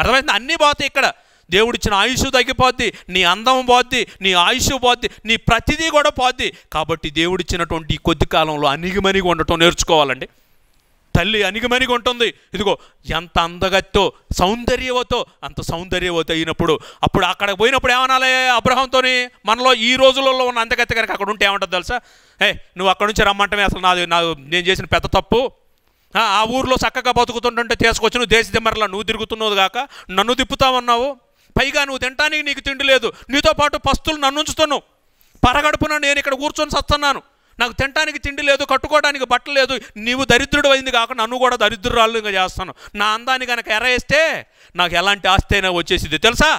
అర్థమైంది అన్నీ పోతాయి ఇక్కడ దేవుడిచ్చిన ఆయుష్ తగ్గిపోద్ది నీ అందం పోద్ది నీ ఆయుష్ పోద్ది నీ ప్రతిదీ కూడా పోద్ది కాబట్టి దేవుడిచ్చినటువంటి కొద్ది కాలంలో అణిగిమణిగి ఉండటం నేర్చుకోవాలండి తల్లి అణిగిమణిగి ఉంటుంది ఇదిగో ఎంత అందగత్తో సౌందర్యవతో అంత సౌందర్యవత అయినప్పుడు అప్పుడు అక్కడ పోయినప్పుడు ఏమనాలి అబ్రహంతోని మనలో ఈ రోజులలో ఉన్న అందగత్త కనుక అక్కడ ఉంటే ఏమంటుంది తెలుసా ఏ నువ్వు అక్కడ నుంచి రమ్మంటమే అసలు నాది నా నేను చేసిన పెద్ద తప్పు ఆ ఊర్లో చక్కగా బతుకుతుంటుంటే తీసుకొచ్చి నువ్వు దేశ దిమ్మరలా నువ్వు తిరుగుతున్నావు కాక నన్ను తిప్పుతామన్నావు పైగా నువ్వు తింటానికి నీకు తిండి లేదు నీతో పాటు పస్తులు నన్ను ఉంచుతున్నావు పరగడుపున నేను ఇక్కడ కూర్చొని సత్తున్నాను నాకు తినడానికి తిండి లేదు కట్టుకోవడానికి బట్టలు లేదు నీవు దరిద్రుడు అయింది కాక నన్ను కూడా ఇంకా చేస్తాను నా అందాన్ని కనుక వేస్తే నాకు ఎలాంటి ఆస్తి అయినా వచ్చేసింది తెలుసా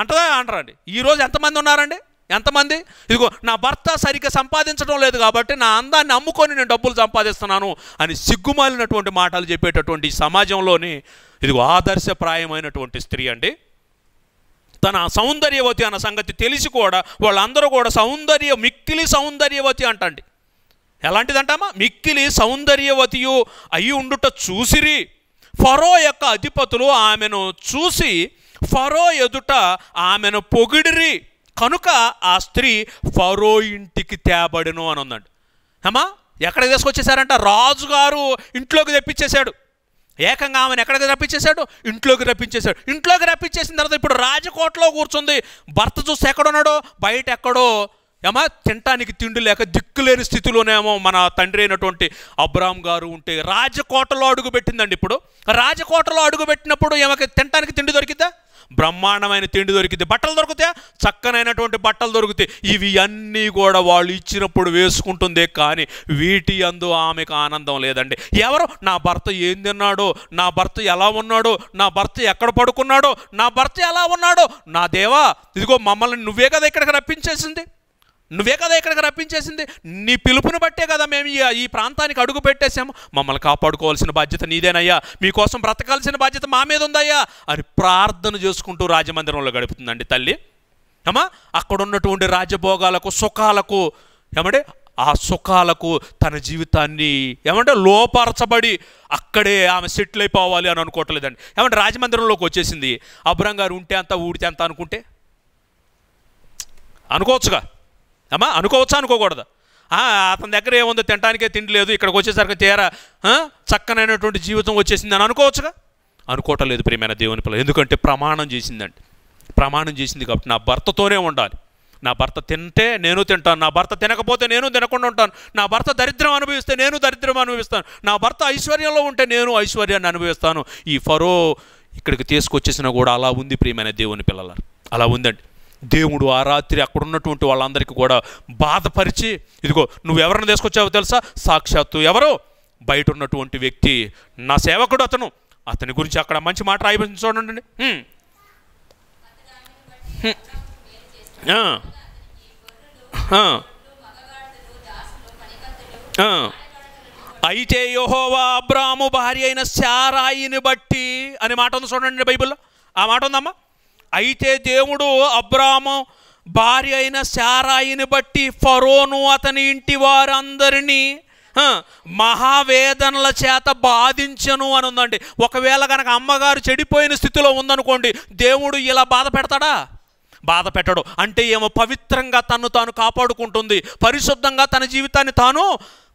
అంటదా అంటారండి ఈరోజు ఎంతమంది ఉన్నారండి ఎంతమంది ఇదిగో నా భర్త సరిగ్గా సంపాదించడం లేదు కాబట్టి నా అందాన్ని అమ్ముకొని నేను డబ్బులు సంపాదిస్తున్నాను అని సిగ్గుమాలినటువంటి మాటలు చెప్పేటటువంటి సమాజంలోని ఇదిగో ఆదర్శప్రాయమైనటువంటి స్త్రీ అండి తన సౌందర్యవతి అన్న సంగతి తెలిసి కూడా వాళ్ళందరూ కూడా సౌందర్య మిక్కిలి సౌందర్యవతి అంటండి ఎలాంటిదంటామా మిక్కిలి సౌందర్యవతియు అయి ఉండుట చూసిరి ఫరో యొక్క అధిపతులు ఆమెను చూసి ఫరో ఎదుట ఆమెను పొగిడిరి కనుక ఆ స్త్రీ ఫరో ఇంటికి తేబడును అని ఉందండి ఏమా ఎక్కడ తీసుకొచ్చేసారంట రాజుగారు ఇంట్లోకి తెప్పించేశాడు ఏకంగా ఆమెను ఎక్కడికి రప్పించేశాడు ఇంట్లోకి రప్పించేశాడు ఇంట్లోకి రప్పించేసిన తర్వాత ఇప్పుడు రాజకోటలో కూర్చుంది భర్త చూసి ఎక్కడున్నాడో బయట ఎక్కడో ఏమా తినటానికి తిండి లేక దిక్కులేని స్థితిలోనేమో మన తండ్రి అయినటువంటి అబ్రామ్ గారు ఉంటే రాజకోటలో అడుగుపెట్టిందండి ఇప్పుడు రాజకోటలో అడుగుపెట్టినప్పుడు ఏమకి తినటానికి తిండి దొరికిద్దా బ్రహ్మాండమైన తిండి దొరికితే బట్టలు దొరుకుతాయి చక్కనైనటువంటి బట్టలు దొరుకుతాయి ఇవి అన్నీ కూడా వాళ్ళు ఇచ్చినప్పుడు వేసుకుంటుందే కానీ వీటి అందు ఆమెకు ఆనందం లేదండి ఎవరు నా భర్త ఏం తిన్నాడో నా భర్త ఎలా ఉన్నాడో నా భర్త ఎక్కడ పడుకున్నాడో నా భర్త ఎలా ఉన్నాడో నా దేవా ఇదిగో మమ్మల్ని నువ్వే కదా ఇక్కడికి రప్పించేసింది నువ్వే కదా ఇక్కడికి రప్పించేసింది నీ పిలుపుని బట్టే కదా మేము ఈ ప్రాంతానికి అడుగు పెట్టేశాము మమ్మల్ని కాపాడుకోవాల్సిన బాధ్యత నీదేనయ్యా మీకోసం బ్రతకాల్సిన బాధ్యత మా మీద ఉందయ్యా అని ప్రార్థన చేసుకుంటూ రాజమందిరంలో గడుపుతుందండి తల్లి ఏమా అక్కడ ఉన్నటువంటి రాజభోగాలకు సుఖాలకు ఏమంటే ఆ సుఖాలకు తన జీవితాన్ని ఏమంటే లోపరచబడి అక్కడే ఆమె సెటిల్ అయిపోవాలి అని అనుకోవట్లేదండి ఏమంటే రాజమందిరంలోకి వచ్చేసింది అబ్రం గారు ఉంటే అంత ఊడితే అంత అనుకుంటే అనుకోవచ్చుగా అమ్మా అనుకోవచ్చా అనుకోకూడదు అతని దగ్గర ఏముందో తినడానికే తిండి లేదు ఇక్కడికి వచ్చేసరికి తీరా చక్కనైనటువంటి జీవితం వచ్చేసింది అని అనుకోవచ్చుగా అనుకోవటం లేదు ప్రియమైన దేవుని పిల్లలు ఎందుకంటే ప్రమాణం చేసిందండి ప్రమాణం చేసింది కాబట్టి నా భర్తతోనే ఉండాలి నా భర్త తింటే నేను తింటాను నా భర్త తినకపోతే నేను తినకుండా ఉంటాను నా భర్త దరిద్రం అనుభవిస్తే నేను దరిద్రం అనుభవిస్తాను నా భర్త ఐశ్వర్యంలో ఉంటే నేను ఐశ్వర్యాన్ని అనుభవిస్తాను ఈ ఫరో ఇక్కడికి తీసుకొచ్చేసినా కూడా అలా ఉంది ప్రియమైన దేవుని పిల్లలు అలా ఉందండి దేవుడు ఆ రాత్రి అక్కడ ఉన్నటువంటి వాళ్ళందరికీ కూడా బాధపరిచి ఇదిగో నువ్వు ఎవరిని తీసుకొచ్చావో తెలుసా సాక్షాత్తు ఎవరు బయట ఉన్నటువంటి వ్యక్తి నా సేవకుడు అతను అతని గురించి అక్కడ మంచి మాట రాయిపించి చూడండి అయితే యోహోవా అబ్రాము భార్య అయిన శారాయిని బట్టి అనే మాట ఉంది చూడండి బైబిల్లో ఆ మాట ఉందమ్మా అయితే దేవుడు అబ్రాము భార్య అయిన శారాయిని బట్టి ఫరోను అతని ఇంటి వారందరినీ మహావేదనల చేత బాధించను అని ఉందండి ఒకవేళ కనుక అమ్మగారు చెడిపోయిన స్థితిలో ఉందనుకోండి దేవుడు ఇలా బాధ పెడతాడా బాధ పెట్టడు అంటే ఏమో పవిత్రంగా తను తాను కాపాడుకుంటుంది పరిశుద్ధంగా తన జీవితాన్ని తాను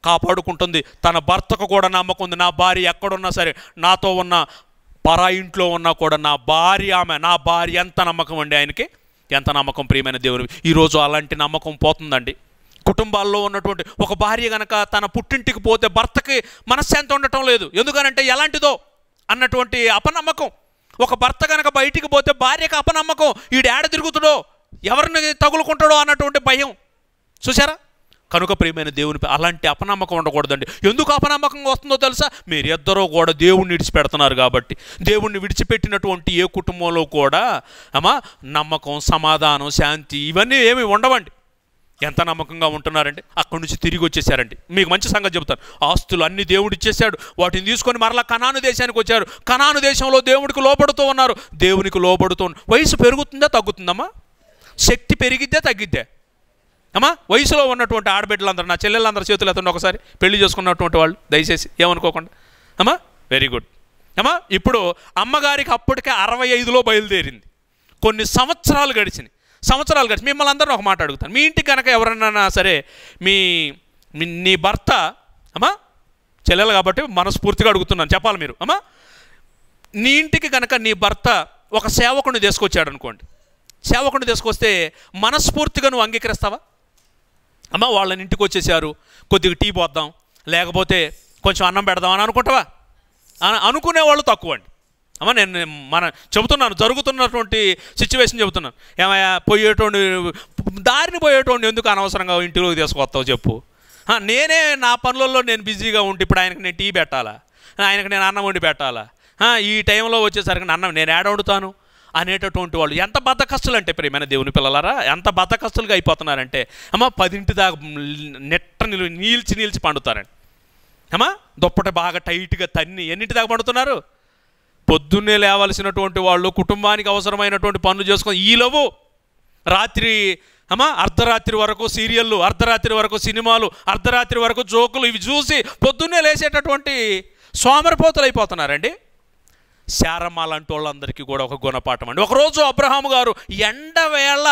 కాపాడుకుంటుంది తన భర్తకు కూడా నమ్మకం ఉంది నా భార్య ఎక్కడున్నా సరే నాతో ఉన్న పరా ఇంట్లో ఉన్నా కూడా నా భార్య ఆమె నా భార్య ఎంత నమ్మకం అండి ఆయనకి ఎంత నమ్మకం ప్రియమైన దేవుని ఈరోజు అలాంటి నమ్మకం పోతుందండి కుటుంబాల్లో ఉన్నటువంటి ఒక భార్య గనక తన పుట్టింటికి పోతే భర్తకి మనశ్శాంతి ఉండటం లేదు ఎందుకనంటే ఎలాంటిదో అన్నటువంటి అపనమ్మకం ఒక భర్త గనక బయటికి పోతే భార్యకు అపనమ్మకం ఈడు ఏడ తిరుగుతుడో ఎవరిని తగులుకుంటాడో అన్నటువంటి భయం చూసారా కనుక ప్రియమైన దేవునిపై అలాంటి అపనమ్మకం ఉండకూడదండి ఎందుకు అపనమ్మకంగా వస్తుందో తెలుసా మీరు ఇద్దరూ కూడా దేవుణ్ణి విడిచిపెడుతున్నారు కాబట్టి దేవుణ్ణి విడిచిపెట్టినటువంటి ఏ కుటుంబంలో కూడా అమ్మా నమ్మకం సమాధానం శాంతి ఇవన్నీ ఏమి ఉండవండి ఎంత నమ్మకంగా ఉంటున్నారండి అక్కడి నుంచి తిరిగి వచ్చేసారండి మీకు మంచి సంగతి చెబుతాను ఆస్తులు అన్ని దేవుడు ఇచ్చేశాడు వాటిని తీసుకొని మరలా కనాను దేశానికి వచ్చారు కనాను దేశంలో దేవుడికి లోపడుతూ ఉన్నారు దేవునికి లోపడుతూ వయసు పెరుగుతుందా తగ్గుతుందమ్మా శక్తి పెరిగిద్దే తగ్గిద్దే అమ్మా వయసులో ఉన్నటువంటి ఆడబిడ్డలందరూ నా చెల్లెళ్ళందరి చేతులు ఎత్తండి ఒకసారి పెళ్లి చేసుకున్నటువంటి వాళ్ళు దయచేసి ఏమనుకోకుండా అమ్మా వెరీ గుడ్ అమ్మా ఇప్పుడు అమ్మగారికి అప్పటికే అరవై ఐదులో బయలుదేరింది కొన్ని సంవత్సరాలు గడిచినాయి సంవత్సరాలు గడిచి మిమ్మల్ని అందరిని ఒక మాట అడుగుతాను మీ ఇంటికి కనుక ఎవరన్నా సరే మీ నీ భర్త అమ్మా చెల్లెలు కాబట్టి మనస్ఫూర్తిగా అడుగుతున్నాను చెప్పాలి మీరు అమ్మా నీ ఇంటికి కనుక నీ భర్త ఒక సేవకుని తీసుకొచ్చాడు అనుకోండి సేవకుని తీసుకొస్తే మనస్ఫూర్తిగా నువ్వు అంగీకరిస్తావా అమ్మ వాళ్ళని ఇంటికి వచ్చేసారు కొద్దిగా టీ పోద్దాం లేకపోతే కొంచెం అన్నం పెడదాం అని అనుకుంటావా అనుకునే వాళ్ళు తక్కువ అండి అమ్మ నేను మన చెబుతున్నాను జరుగుతున్నటువంటి సిచ్యువేషన్ చెబుతున్నాను ఏమయ్యా పోయేటోండి దారిని పోయేటోండి ఎందుకు అనవసరంగా ఇంటిలోకి తీసుకొస్తావు చెప్పు నేనే నా పనులలో నేను బిజీగా ఉండి ఇప్పుడు ఆయనకి నేను టీ పెట్టాలా ఆయనకి నేను అన్నం వండి పెట్టాలా ఈ టైంలో వచ్చేసరికి అన్నం నేను ఏడ వండుతాను అనేటటువంటి వాళ్ళు ఎంత బద్ద కష్టలు అంటే ప్రియమైన దేవుని పిల్లలారా ఎంత బద్ద కష్టలుగా అయిపోతున్నారంటే అమ్మ పదింటి దాకా నెట్ట నిలు నీల్చి నీల్చి పండుతారండి అమ్మా దుప్పట బాగా టైట్గా తన్ని ఎన్నింటి దాకా పండుతున్నారు పొద్దున్నే లేవలసినటువంటి వాళ్ళు కుటుంబానికి అవసరమైనటువంటి పనులు చేసుకొని ఈలోవు రాత్రి అమ్మా అర్ధరాత్రి వరకు సీరియళ్ళు అర్ధరాత్రి వరకు సినిమాలు అర్ధరాత్రి వరకు జోకులు ఇవి చూసి పొద్దున్నే లేచేటటువంటి సోమరిపోతలు అయిపోతున్నారండి శారమాలంటి వాళ్ళందరికీ కూడా ఒక గుణపాఠం అండి ఒకరోజు అబ్రహాము గారు ఎండవేళ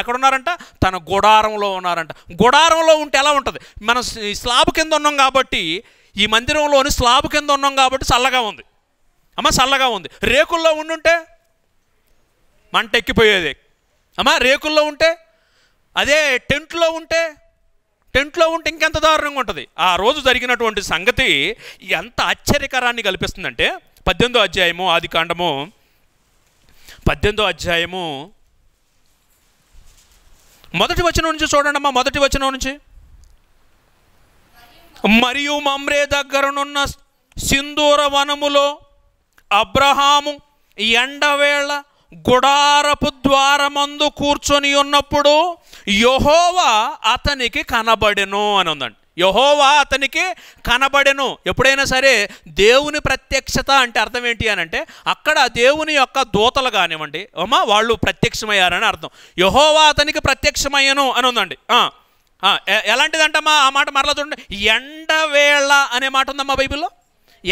ఎక్కడున్నారంట తన గుడారంలో ఉన్నారంట గుడారంలో ఉంటే ఎలా ఉంటుంది మనం స్లాబ్ కింద ఉన్నాం కాబట్టి ఈ మందిరంలోని స్లాబ్ కింద ఉన్నాం కాబట్టి చల్లగా ఉంది అమ్మ చల్లగా ఉంది రేకుల్లో ఉండుంటే మంట ఎక్కిపోయేది అమ్మ రేకుల్లో ఉంటే అదే టెంట్లో ఉంటే టెంట్లో ఉంటే ఇంకెంత దారుణంగా ఉంటుంది ఆ రోజు జరిగినటువంటి సంగతి ఎంత ఆశ్చర్యకరాన్ని కల్పిస్తుందంటే పద్దెనిమిదో అధ్యాయము ఆది కాండము పద్దెనిమిదో అధ్యాయము మొదటి వచనం నుంచి చూడండి అమ్మా మొదటి వచనం నుంచి మరియు మమ్రే దగ్గరనున్న సింధూర వనములో అబ్రహాము ఎండవేళ గుడారపు ద్వారమందు కూర్చొని ఉన్నప్పుడు యహోవా అతనికి కనబడెను అని ఉందండి యహోవా అతనికి కనబడెను ఎప్పుడైనా సరే దేవుని ప్రత్యక్షత అంటే అర్థం ఏంటి అని అంటే అక్కడ దేవుని యొక్క దూతలు కానివ్వండి అమ్మా వాళ్ళు ప్రత్యక్షమయ్యారని అర్థం యహోవా అతనికి ప్రత్యక్షమయ్యను అని ఉందండి ఎలాంటిదంటమ్మా ఆ మాట మరలా చూడండి ఎండవేళ అనే మాట ఉందమ్మా బైబిల్లో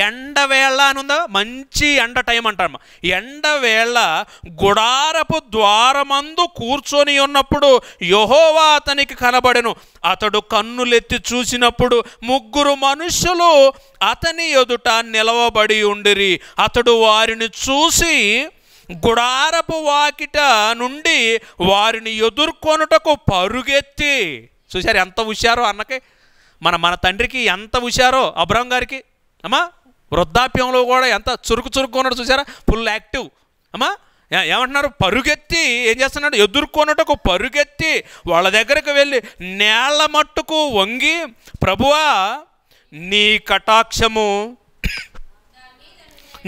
ఎండవేళ అనుందా మంచి ఎండ టైం అంటాము ఎండవేళ గుడారపు ద్వారమందు కూర్చొని ఉన్నప్పుడు యహోవా అతనికి కనబడెను అతడు కన్నులెత్తి చూసినప్పుడు ముగ్గురు మనుషులు అతని ఎదుట నిలవబడి ఉండిరి అతడు వారిని చూసి గుడారపు వాకిట నుండి వారిని ఎదుర్కొనుటకు పరుగెత్తి చూశారు ఎంత హుషారో అన్నకి మన మన తండ్రికి ఎంత హుషారో అబ్రహం గారికి అమ్మా వృద్ధాప్యంలో కూడా ఎంత చురుకు చురుకు ఉన్నాడు చూసారా ఫుల్ యాక్టివ్ అమ్మా ఏమంటున్నారు పరుగెత్తి ఏం చేస్తున్నాడు ఎదుర్కొన్నట్టు పరుగెత్తి వాళ్ళ దగ్గరకు వెళ్ళి నేళ్ల మట్టుకు వంగి ప్రభువా నీ కటాక్షము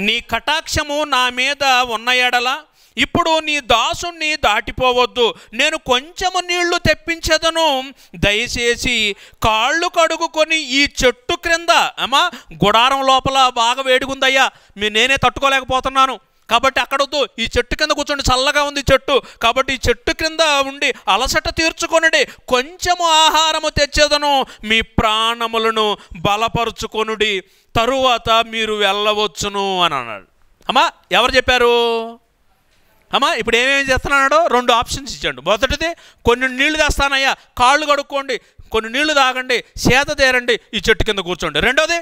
నీ కటాక్షము నా మీద ఉన్న ఎడలా ఇప్పుడు నీ దాసుణ్ణి దాటిపోవద్దు నేను కొంచెము నీళ్లు తెప్పించదను దయచేసి కాళ్ళు కడుగుకొని ఈ చెట్టు క్రింద అమ్మా గుడారం లోపల బాగా వేడిగుందయ్యా మీ నేనే తట్టుకోలేకపోతున్నాను కాబట్టి అక్కడొద్దు ఈ చెట్టు కింద కూర్చోండి చల్లగా ఉంది చెట్టు కాబట్టి ఈ చెట్టు క్రింద ఉండి అలసట తీర్చుకొనుడి కొంచెము ఆహారము తెచ్చేదను మీ ప్రాణములను బలపరుచుకొనుడి తరువాత మీరు వెళ్ళవచ్చును అని అన్నాడు అమ్మా ఎవరు చెప్పారు అమ్మా ఇప్పుడు ఏమేమి చేస్తున్నాడు రెండు ఆప్షన్స్ ఇచ్చాడు మొదటిది కొన్ని నీళ్లు తెస్తానయ్యా కాళ్ళు కడుక్కోండి కొన్ని నీళ్లు తాగండి చేత తేరండి ఈ చెట్టు కింద కూర్చోండి రెండోది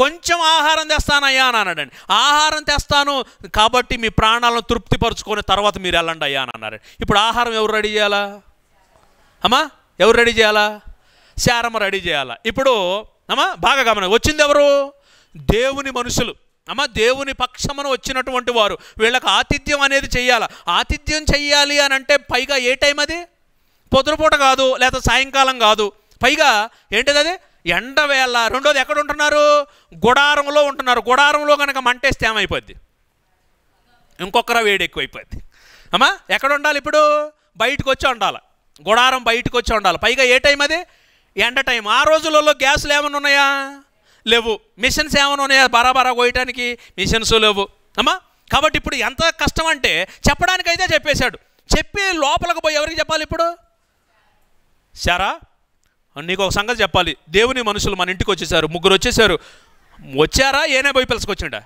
కొంచెం ఆహారం తెస్తానయ్యా అని అన్నాడండి ఆహారం తెస్తాను కాబట్టి మీ ప్రాణాలను తృప్తిపరుచుకొని తర్వాత మీరు వెళ్ళండి అయ్యా అని అన్నారండి ఇప్పుడు ఆహారం ఎవరు రెడీ చేయాలా అమ్మా ఎవరు రెడీ చేయాలా శారమ్మ రెడీ చేయాలా ఇప్పుడు అమ్మా బాగా గమనం వచ్చింది ఎవరు దేవుని మనుషులు అమ్మ దేవుని పక్షమున వచ్చినటువంటి వారు వీళ్ళకి ఆతిథ్యం అనేది చేయాలి ఆతిథ్యం చేయాలి అని అంటే పైగా ఏ టైం అది పొద్దునపూట కాదు లేదా సాయంకాలం కాదు పైగా ఏంటిది అది వేళ రెండోది ఎక్కడ ఉంటున్నారు గుడారంలో ఉంటున్నారు గుడారంలో కనుక మంటేస్తే ఏమైపోద్ది ఇంకొకర వేడి ఎక్కువైపోద్ది అమ్మా ఎక్కడ ఉండాలి ఇప్పుడు బయటకు వచ్చి ఉండాలి గుడారం బయటకు వచ్చి ఉండాలి పైగా ఏ టైం అది ఎండ టైం ఆ రోజులలో గ్యాసులు ఏమైనా ఉన్నాయా లేవు మిషన్స్ ఏమైనా ఉన్నాయా బరాబరా కోయటానికి మిషన్స్ లేవు అమ్మా కాబట్టి ఇప్పుడు ఎంత కష్టం అంటే చెప్పడానికైతే చెప్పేశాడు చెప్పి లోపలికి పోయి ఎవరికి చెప్పాలి ఇప్పుడు శారా నీకు ఒక సంగతి చెప్పాలి దేవుని మనుషులు మన ఇంటికి వచ్చేసారు ముగ్గురు వచ్చేసారు వచ్చారా ఏనే పోయి పిలుచుకొచ్చిండా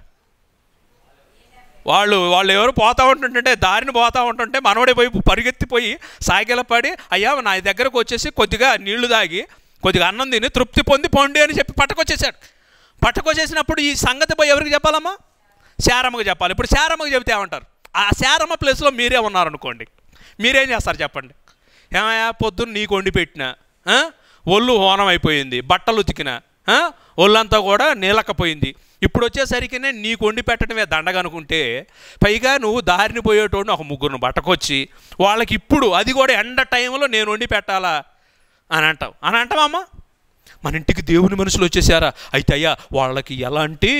వాళ్ళు వాళ్ళు ఎవరు పోతూ ఉంటుంటే దారిని పోతూ ఉంటుంటే మనవడే పోయి పరిగెత్తిపోయి సాగిల పడి అయ్యా నా దగ్గరకు వచ్చేసి కొద్దిగా నీళ్లు తాగి కొద్దిగా అన్నం తిని తృప్తి పొంది పండి అని చెప్పి పట్టుకొచ్చేసాడు పట్టుకొచ్చేసినప్పుడు ఈ సంగతి పోయి ఎవరికి చెప్పాలమ్మా శారమ్మకు చెప్పాలి ఇప్పుడు శారమ్మకు చెబితే ఏమంటారు ఆ శారమ్మ ప్లేస్లో మీరే ఉన్నారనుకోండి మీరేం చేస్తారు చెప్పండి ఏమయ్యా పొద్దున్న నీకు వండి పెట్టిన ఒళ్ళు హోనం అయిపోయింది బట్టలు ఉతికిన ఒళ్ళంతా కూడా నీలకపోయింది ఇప్పుడు వచ్చేసరికి నేను నీకు వండి పెట్టడమే దండగనుకుంటే పైగా నువ్వు దారిని పోయేటోడు ఒక ముగ్గురు బట్టకొచ్చి వాళ్ళకి ఇప్పుడు అది కూడా ఎండ టైంలో నేను వండి పెట్టాలా అని అంటావు అని అంటావమ్మా మన ఇంటికి దేవుని మనుషులు వచ్చేసారా అయితే అయ్యా వాళ్ళకి ఎలాంటి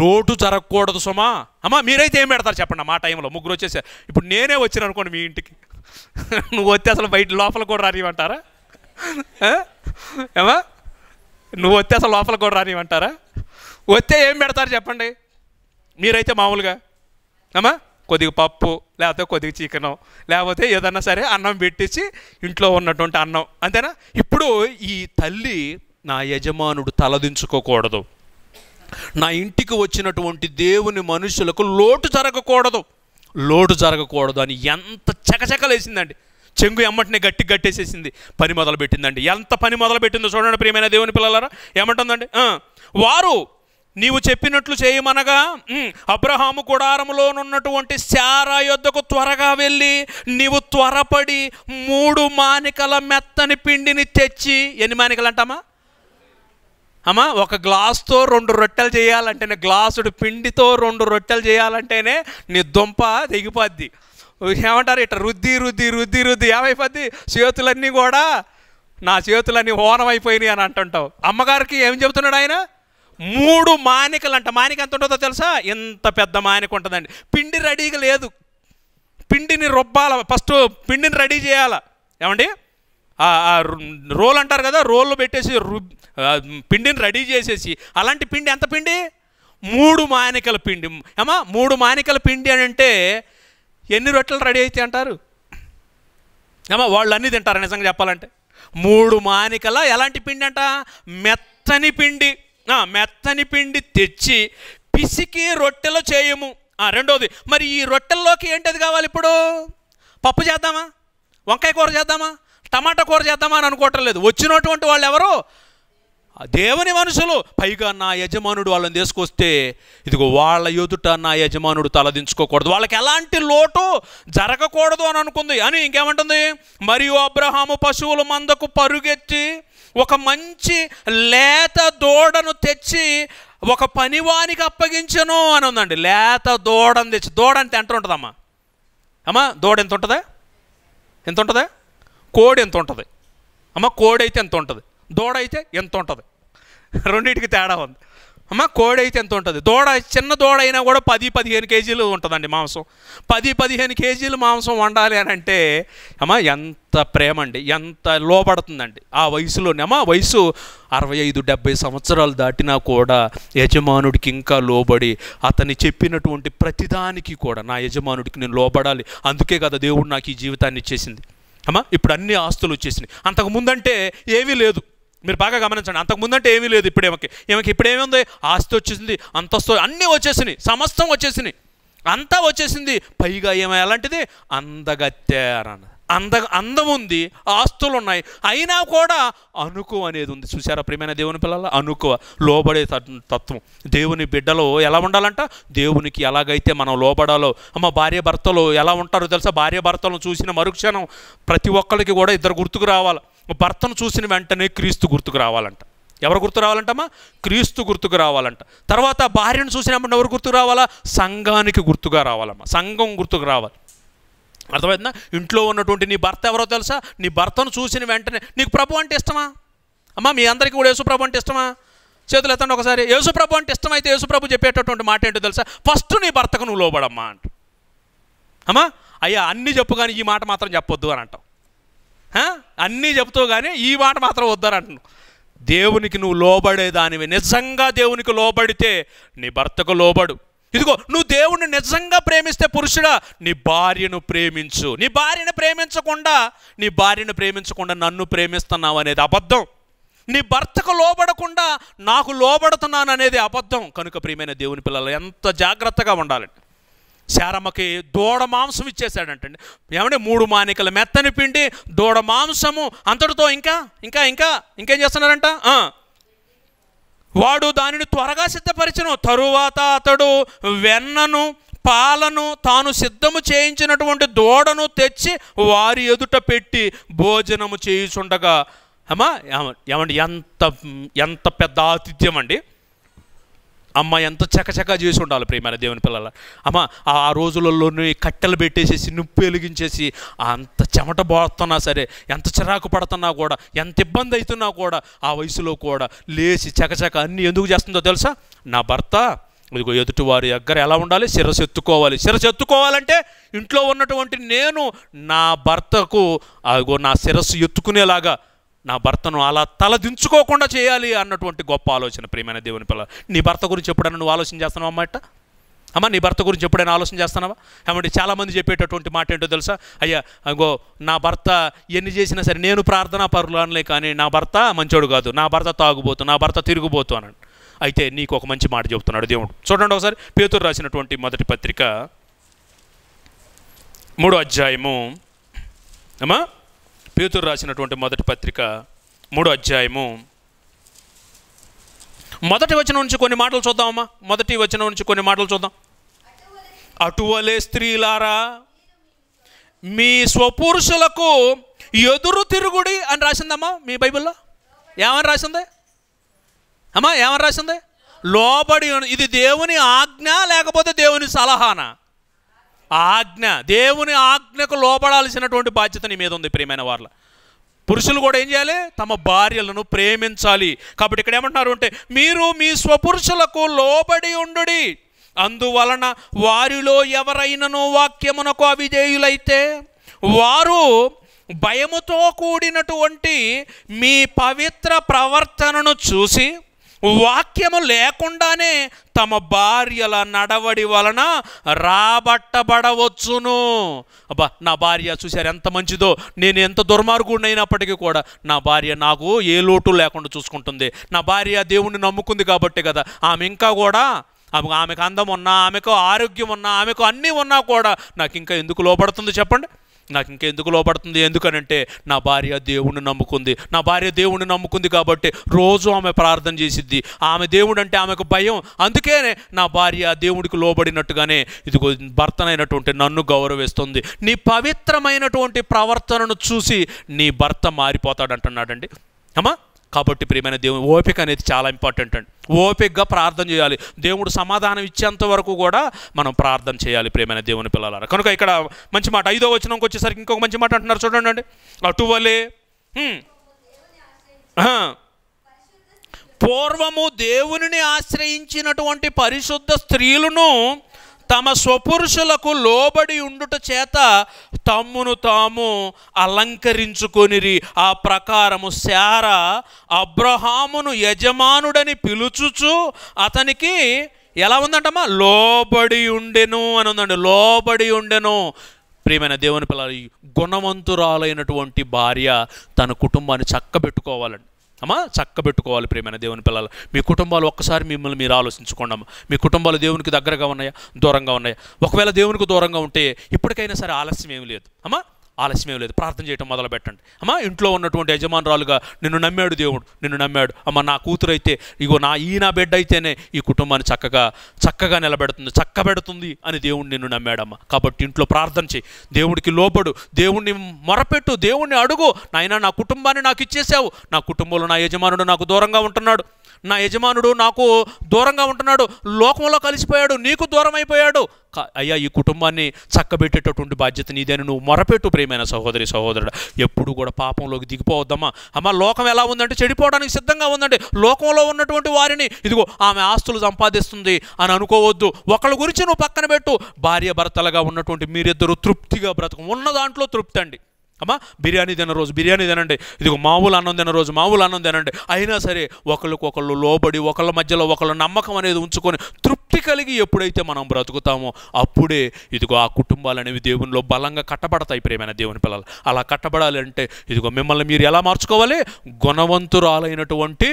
లోటు జరగకూడదు సుమా అమ్మా మీరైతే ఏం పెడతారు చెప్పండి మా టైంలో ముగ్గురు వచ్చేసారు ఇప్పుడు నేనే వచ్చాను అనుకోండి మీ ఇంటికి నువ్వు వస్తే అసలు బయట లోపల కూడా రానివ్వంటారా ఏమా నువ్వు వస్తే అసలు లోపల కూడా రానివ్వంటారా వస్తే ఏం పెడతారు చెప్పండి మీరైతే మామూలుగా అమ్మా కొద్దిగా పప్పు లేకపోతే కొద్దిగా చికెను లేకపోతే ఏదన్నా సరే అన్నం పెట్టించి ఇంట్లో ఉన్నటువంటి అన్నం అంతేనా ఇప్పుడు ఈ తల్లి నా యజమానుడు తలదించుకోకూడదు నా ఇంటికి వచ్చినటువంటి దేవుని మనుషులకు లోటు జరగకూడదు లోటు జరగకూడదు అని ఎంత చకచకలేసిందండి చెంగు ఎమ్మటిని గట్టి గట్టేసేసింది పని మొదలు పెట్టిందండి ఎంత పని మొదలు పెట్టిందో చూడండి ప్రియమైన దేవుని పిల్లలారా ఏమంటుందండి వారు నీవు చెప్పినట్లు చేయమనగా అబ్రహాము గుడారములోనున్నటువంటి శారా యొద్దకు త్వరగా వెళ్ళి నీవు త్వరపడి మూడు మానికల మెత్తని పిండిని తెచ్చి ఎన్ని మానికలు అంటామా అమ్మా ఒక గ్లాస్తో రెండు రొట్టెలు చేయాలంటేనే గ్లాసుడు పిండితో రెండు రొట్టెలు చేయాలంటేనే నీ దుంప దిగిపోద్ది ఏమంటారు ఇట్లా రుద్ది రుద్ది రుద్ది రుద్ది ఏమైపోద్ది చేతులన్నీ కూడా నా చేతులన్నీ ఓనమైపోయినాయి అయిపోయినాయి అని అంటుంటావు అమ్మగారికి ఏం చెబుతున్నాడు ఆయన మూడు మానికలు అంట మానిక ఎంత ఉంటుందో తెలుసా ఎంత పెద్ద మానిక ఉంటుందండి పిండి రెడీగా లేదు పిండిని రొబ్బాల ఫస్ట్ పిండిని రెడీ చేయాల ఏమండి రోల్ అంటారు కదా రోల్లో పెట్టేసి పిండిని రెడీ చేసేసి అలాంటి పిండి ఎంత పిండి మూడు మానికల పిండి ఏమా మూడు మానికల పిండి అని అంటే ఎన్ని రొట్టెలు రెడీ అయితే అంటారు ఏమా వాళ్ళు అన్నీ తింటారు నిజంగా చెప్పాలంటే మూడు మానికల ఎలాంటి పిండి అంట మెత్తని పిండి మెత్తని పిండి తెచ్చి పిసికి రొట్టెలు చేయము రెండోది మరి ఈ రొట్టెల్లోకి ఏంటది కావాలి ఇప్పుడు పప్పు చేద్దామా వంకాయ కూర చేద్దామా టమాటా కూర చేద్దామా అని అనుకోవటం లేదు వచ్చినటువంటి వాళ్ళు ఎవరు దేవుని మనుషులు పైగా నా యజమానుడు వాళ్ళని తీసుకొస్తే ఇదిగో వాళ్ళ ఎదుట నా యజమానుడు తలదించుకోకూడదు వాళ్ళకి ఎలాంటి లోటు జరగకూడదు అని అనుకుంది అని ఇంకేమంటుంది మరియు అబ్రహాము పశువుల మందకు పరుగెత్తి ఒక మంచి లేత దూడను తెచ్చి ఒక పనివానికి అప్పగించను అని ఉందండి లేత దూడను తెచ్చి దూడ అంటే ఎంత ఉంటుందమ్మా అమ్మా దూడ ఎంత ఉంటుందా ఎంత ఉంటుందా కోడి ఎంత ఉంటుంది అమ్మ కోడి అయితే ఎంత ఉంటుంది దూడ అయితే ఎంత ఉంటుంది రెండింటికి తేడా ఉంది అమ్మ కోడి అయితే ఎంత ఉంటుంది దూడ చిన్న దూడ అయినా కూడా పది పదిహేను కేజీలు ఉంటుందండి మాంసం పది పదిహేను కేజీలు మాంసం వండాలి అని అంటే అమ్మ ఎంత ప్రేమ అండి ఎంత లోపడుతుందండి ఆ వయసులోనే అమ్మ వయసు అరవై ఐదు డెబ్బై సంవత్సరాలు దాటినా కూడా యజమానుడికి ఇంకా లోబడి అతన్ని చెప్పినటువంటి ప్రతిదానికి కూడా నా యజమానుడికి నేను లోబడాలి అందుకే కదా దేవుడు నాకు ఈ జీవితాన్ని ఇచ్చేసింది అమ్మ ఇప్పుడు అన్ని ఆస్తులు వచ్చేసినాయి అంతకు ముందంటే ఏమీ లేదు మీరు బాగా గమనించండి అంతకు ముందంటే ఏమీ లేదు ఇప్పుడు ఏమకి ఈమెకి ఉంది ఆస్తి వచ్చేసింది అంతస్తు అన్నీ వచ్చేసినాయి సమస్తం వచ్చేసినాయి అంతా వచ్చేసింది పైగా ఏమో ఎలాంటిది అందగత్యారన్న అంద అందం ఉంది ఆస్తులు ఉన్నాయి అయినా కూడా అనుకువ అనేది ఉంది చూసారా ప్రియమైన దేవుని పిల్లల అనుకువ లోబడే తత్వం దేవుని బిడ్డలు ఎలా ఉండాలంట దేవునికి ఎలాగైతే మనం లోబడాలో అమ్మ భార్య భర్తలు ఎలా ఉంటారో తెలుసా భార్య భర్తలను చూసిన మరుక్షణం ప్రతి ఒక్కరికి కూడా ఇద్దరు గుర్తుకు రావాలి భర్తను చూసిన వెంటనే క్రీస్తు గుర్తుకు రావాలంట ఎవరు గుర్తు రావాలంటమ్మా క్రీస్తు గుర్తుకు రావాలంట తర్వాత భార్యను చూసినప్పుడు ఎవరు గుర్తుకు రావాలా సంఘానికి గుర్తుగా రావాలమ్మా సంఘం గుర్తుకు రావాలి అర్థమవుతుందా ఇంట్లో ఉన్నటువంటి నీ భర్త ఎవరో తెలుసా నీ భర్తను చూసిన వెంటనే నీకు ప్రభు అంటే ఇష్టమా అమ్మా మీ అందరికీ కూడా యేసుప్రభు అంటే ఇష్టమా చేతులు ఎత్తండి ఒకసారి యేసుప్రభు అంటే ఇష్టమైతే యేసుప్రభు చెప్పేటటువంటి మాట ఏంటో తెలుసా ఫస్ట్ నీ భర్తకు నువ్వు లోబడమ్మా అంట అమ్మా అయ్యా అన్నీ చెప్పు కానీ ఈ మాట మాత్రం చెప్పొద్దు అని అంట అన్నీ చెబుతూ కానీ ఈ మాట మాత్రం వద్దరంటు దేవునికి నువ్వు లోబడేదానివి నిజంగా దేవునికి లోబడితే నీ భర్తకు లోబడు ఇదిగో నువ్వు దేవుణ్ణి నిజంగా ప్రేమిస్తే పురుషుడా నీ భార్యను ప్రేమించు నీ భార్యను ప్రేమించకుండా నీ భార్యను ప్రేమించకుండా నన్ను ప్రేమిస్తున్నావు అనేది అబద్ధం నీ భర్తకు లోబడకుండా నాకు లోబడుతున్నాను అనేది అబద్ధం కనుక ప్రియమైన దేవుని పిల్లలు ఎంత జాగ్రత్తగా ఉండాలండి శారమ్మకి దూడ మాంసం ఇచ్చేశాడంటండి ఏమంటే మూడు మానికల మెత్తని పిండి దూడ మాంసము అంతటితో ఇంకా ఇంకా ఇంకా ఇంకేం చేస్తున్నారంట వాడు దానిని త్వరగా సిద్ధపరిచను తరువాత అతడు వెన్నను పాలను తాను సిద్ధము చేయించినటువంటి దూడను తెచ్చి వారి ఎదుట పెట్టి భోజనము చేయుచుండగా అమ్మా ఏమండి ఎంత ఎంత పెద్ద ఆతిథ్యం అండి అమ్మ ఎంత చకచకా చేసి ఉండాలి ప్రేమ దేవుని పిల్లల అమ్మ ఆ రోజులలోనే కట్టెలు పెట్టేసేసి నిప్పు వెలిగించేసి అంత చెమట పోతున్నా సరే ఎంత చిరాకు పడుతున్నా కూడా ఎంత ఇబ్బంది అవుతున్నా కూడా ఆ వయసులో కూడా లేచి చకచక అన్నీ ఎందుకు చేస్తుందో తెలుసా నా భర్త ఇదిగో ఎదుటివారి దగ్గర ఎలా ఉండాలి శిరస్ ఎత్తుకోవాలి శిరస్ ఎత్తుకోవాలంటే ఇంట్లో ఉన్నటువంటి నేను నా భర్తకు అదిగో నా శిరస్సు ఎత్తుకునేలాగా నా భర్తను అలా తలదించుకోకుండా చేయాలి అన్నటువంటి గొప్ప ఆలోచన ప్రియమైన దేవుని పిల్ల నీ భర్త గురించి ఎప్పుడైనా నువ్వు ఆలోచన చేస్తున్నావు అన్నమాట అమ్మ నీ భర్త గురించి ఎప్పుడైనా ఆలోచన చేస్తున్నావా ఏమంటే చాలామంది చెప్పేటటువంటి మాట ఏంటో తెలుసా అయ్యా అగో నా భర్త ఎన్ని చేసినా సరే నేను ప్రార్థనా అనలే కానీ నా భర్త మంచోడు కాదు నా భర్త తాగుబోతు నా భర్త తిరుగుబోతు అని అయితే నీకు ఒక మంచి మాట చెబుతున్నాడు దేవుడు చూడండి ఒకసారి పేతురు రాసినటువంటి మొదటి పత్రిక మూడో అధ్యాయము అమ్మా పేతురు రాసినటువంటి మొదటి పత్రిక మూడో అధ్యాయము మొదటి వచనం నుంచి కొన్ని మాటలు చూద్దామమ్మా మొదటి వచనం నుంచి కొన్ని మాటలు చూద్దాం అటువలే స్త్రీలారా మీ స్వపురుషులకు ఎదురు తిరుగుడి అని రాసిందమ్మా మీ బైబిల్లో ఏమని రాసింది అమ్మా ఏమని రాసింది లోబడి ఇది దేవుని ఆజ్ఞ లేకపోతే దేవుని సలహానా ఆజ్ఞ దేవుని ఆజ్ఞకు లోపడాల్సినటువంటి బాధ్యత నీ మీద ఉంది ప్రియమైన వాళ్ళ పురుషులు కూడా ఏం చేయాలి తమ భార్యలను ప్రేమించాలి కాబట్టి ఇక్కడ ఏమంటున్నారు అంటే మీరు మీ స్వపురుషులకు లోబడి ఉండు అందువలన వారిలో ఎవరైనను వాక్యమునకు అవిధేయులైతే వారు భయముతో కూడినటువంటి మీ పవిత్ర ప్రవర్తనను చూసి వాక్యము లేకుండానే తమ భార్యల నడవడి వలన రాబట్టబడవచ్చును అబ్బా నా భార్య చూశారు ఎంత మంచిదో నేను ఎంత దుర్మార్గుడు అయినప్పటికీ కూడా నా భార్య నాకు ఏ లోటు లేకుండా చూసుకుంటుంది నా భార్య దేవుణ్ణి నమ్ముకుంది కాబట్టి కదా ఆమె ఇంకా కూడా ఆమెకు అందం ఉన్నా ఆమెకు ఆరోగ్యం ఉన్నా ఆమెకు అన్నీ ఉన్నా కూడా నాకు ఇంకా ఎందుకు లోపడుతుంది చెప్పండి నాకు ఇంకెందుకు లోపడుతుంది ఎందుకనంటే నా భార్య దేవుణ్ణి నమ్ముకుంది నా భార్య దేవుణ్ణి నమ్ముకుంది కాబట్టి రోజు ఆమె ప్రార్థన చేసిద్ది ఆమె దేవుడు అంటే ఆమెకు భయం అందుకే నా భార్య దేవుడికి లోబడినట్టుగానే ఇదిగో భర్తనైనటువంటి నన్ను గౌరవిస్తుంది నీ పవిత్రమైనటువంటి ప్రవర్తనను చూసి నీ భర్త మారిపోతాడంటున్నాడండి అమ్మా కాబట్టి ప్రియమైన దేవుని ఓపిక అనేది చాలా ఇంపార్టెంట్ అండి ఓపికగా ప్రార్థన చేయాలి దేవుడు సమాధానం ఇచ్చేంత వరకు కూడా మనం ప్రార్థన చేయాలి ప్రియమైన దేవుని పిల్లలారా కనుక ఇక్కడ మంచి మాట ఐదో వచ్చినాక వచ్చేసరికి ఇంకొక మంచి మాట అంటున్నారు చూడండి అటువలే పూర్వము దేవుని ఆశ్రయించినటువంటి పరిశుద్ధ స్త్రీలను తమ స్వపురుషులకు లోబడి ఉండుట చేత తమ్మును తాము అలంకరించుకొనిరి ఆ ప్రకారము శారా అబ్రహామును యజమానుడని పిలుచుచు అతనికి ఎలా ఉందంటమ్మా లోబడి ఉండెను అని ఉందండి లోబడి ఉండెను ప్రియమైన దేవుని పిల్లలు గుణవంతురాలైనటువంటి భార్య తన కుటుంబాన్ని చక్కబెట్టుకోవాలండి అమ్మా చక్కబెట్టుకోవాలి ప్రేమైన దేవుని పిల్లలు మీ కుటుంబాలు ఒక్కసారి మిమ్మల్ని మీరు ఆలోచించుకోండి అమ్మా మీ కుటుంబాలు దేవునికి దగ్గరగా ఉన్నాయా దూరంగా ఉన్నాయా ఒకవేళ దేవునికి దూరంగా ఉంటే ఇప్పటికైనా సరే ఆలస్యం ఏమి లేదు అమ్మా ఆలస్యం లేదు ప్రార్థన చేయటం మొదలు పెట్టండి అమ్మా ఇంట్లో ఉన్నటువంటి యజమానురాలుగా నిన్ను నమ్మాడు దేవుడు నిన్ను నమ్మాడు అమ్మ నా కూతురు అయితే ఇగో నా ఈ నా బిడ్డ అయితేనే ఈ కుటుంబాన్ని చక్కగా చక్కగా నిలబెడుతుంది చక్కబెడుతుంది అని దేవుడు నిన్ను నమ్మాడమ్మ కాబట్టి ఇంట్లో ప్రార్థన చేయి దేవుడికి లోబడు దేవుణ్ణి మొరపెట్టు దేవుణ్ణి అడుగు నాయన నా కుటుంబాన్ని నాకు ఇచ్చేసావు నా కుటుంబంలో నా యజమానుడు నాకు దూరంగా ఉంటున్నాడు నా యజమానుడు నాకు దూరంగా ఉంటున్నాడు లోకంలో కలిసిపోయాడు నీకు దూరం అయిపోయాడు అయ్యా ఈ కుటుంబాన్ని చక్కబెట్టేటటువంటి బాధ్యత నీదని నువ్వు మొరపెట్టు ప్రేమైన సహోదరి సహోదరుడు ఎప్పుడు కూడా పాపంలోకి దిగిపోవద్దమ్మా అమ్మ లోకం ఎలా ఉందంటే చెడిపోవడానికి సిద్ధంగా ఉందండి లోకంలో ఉన్నటువంటి వారిని ఇదిగో ఆమె ఆస్తులు సంపాదిస్తుంది అని అనుకోవద్దు ఒకళ్ళ గురించి నువ్వు పక్కన పెట్టు భార్య భర్తలుగా ఉన్నటువంటి మీరిద్దరూ తృప్తిగా బ్రతకం ఉన్న దాంట్లో తృప్తి అండి అమ్మా బిర్యానీ తిన రోజు బిర్యానీ తినండి ఇదిగో మామూలు అన్నం తిన రోజు మామూలు అన్నం తినండి అయినా సరే ఒకళ్ళు లోబడి ఒకళ్ళ మధ్యలో ఒకళ్ళ నమ్మకం అనేది ఉంచుకొని తృప్తి కలిగి ఎప్పుడైతే మనం బ్రతుకుతామో అప్పుడే ఇదిగో ఆ కుటుంబాలు అనేవి దేవునిలో బలంగా కట్టబడతాయి ప్రేమైన దేవుని పిల్లలు అలా కట్టబడాలి అంటే ఇదిగో మిమ్మల్ని మీరు ఎలా మార్చుకోవాలి గుణవంతురాలైనటువంటి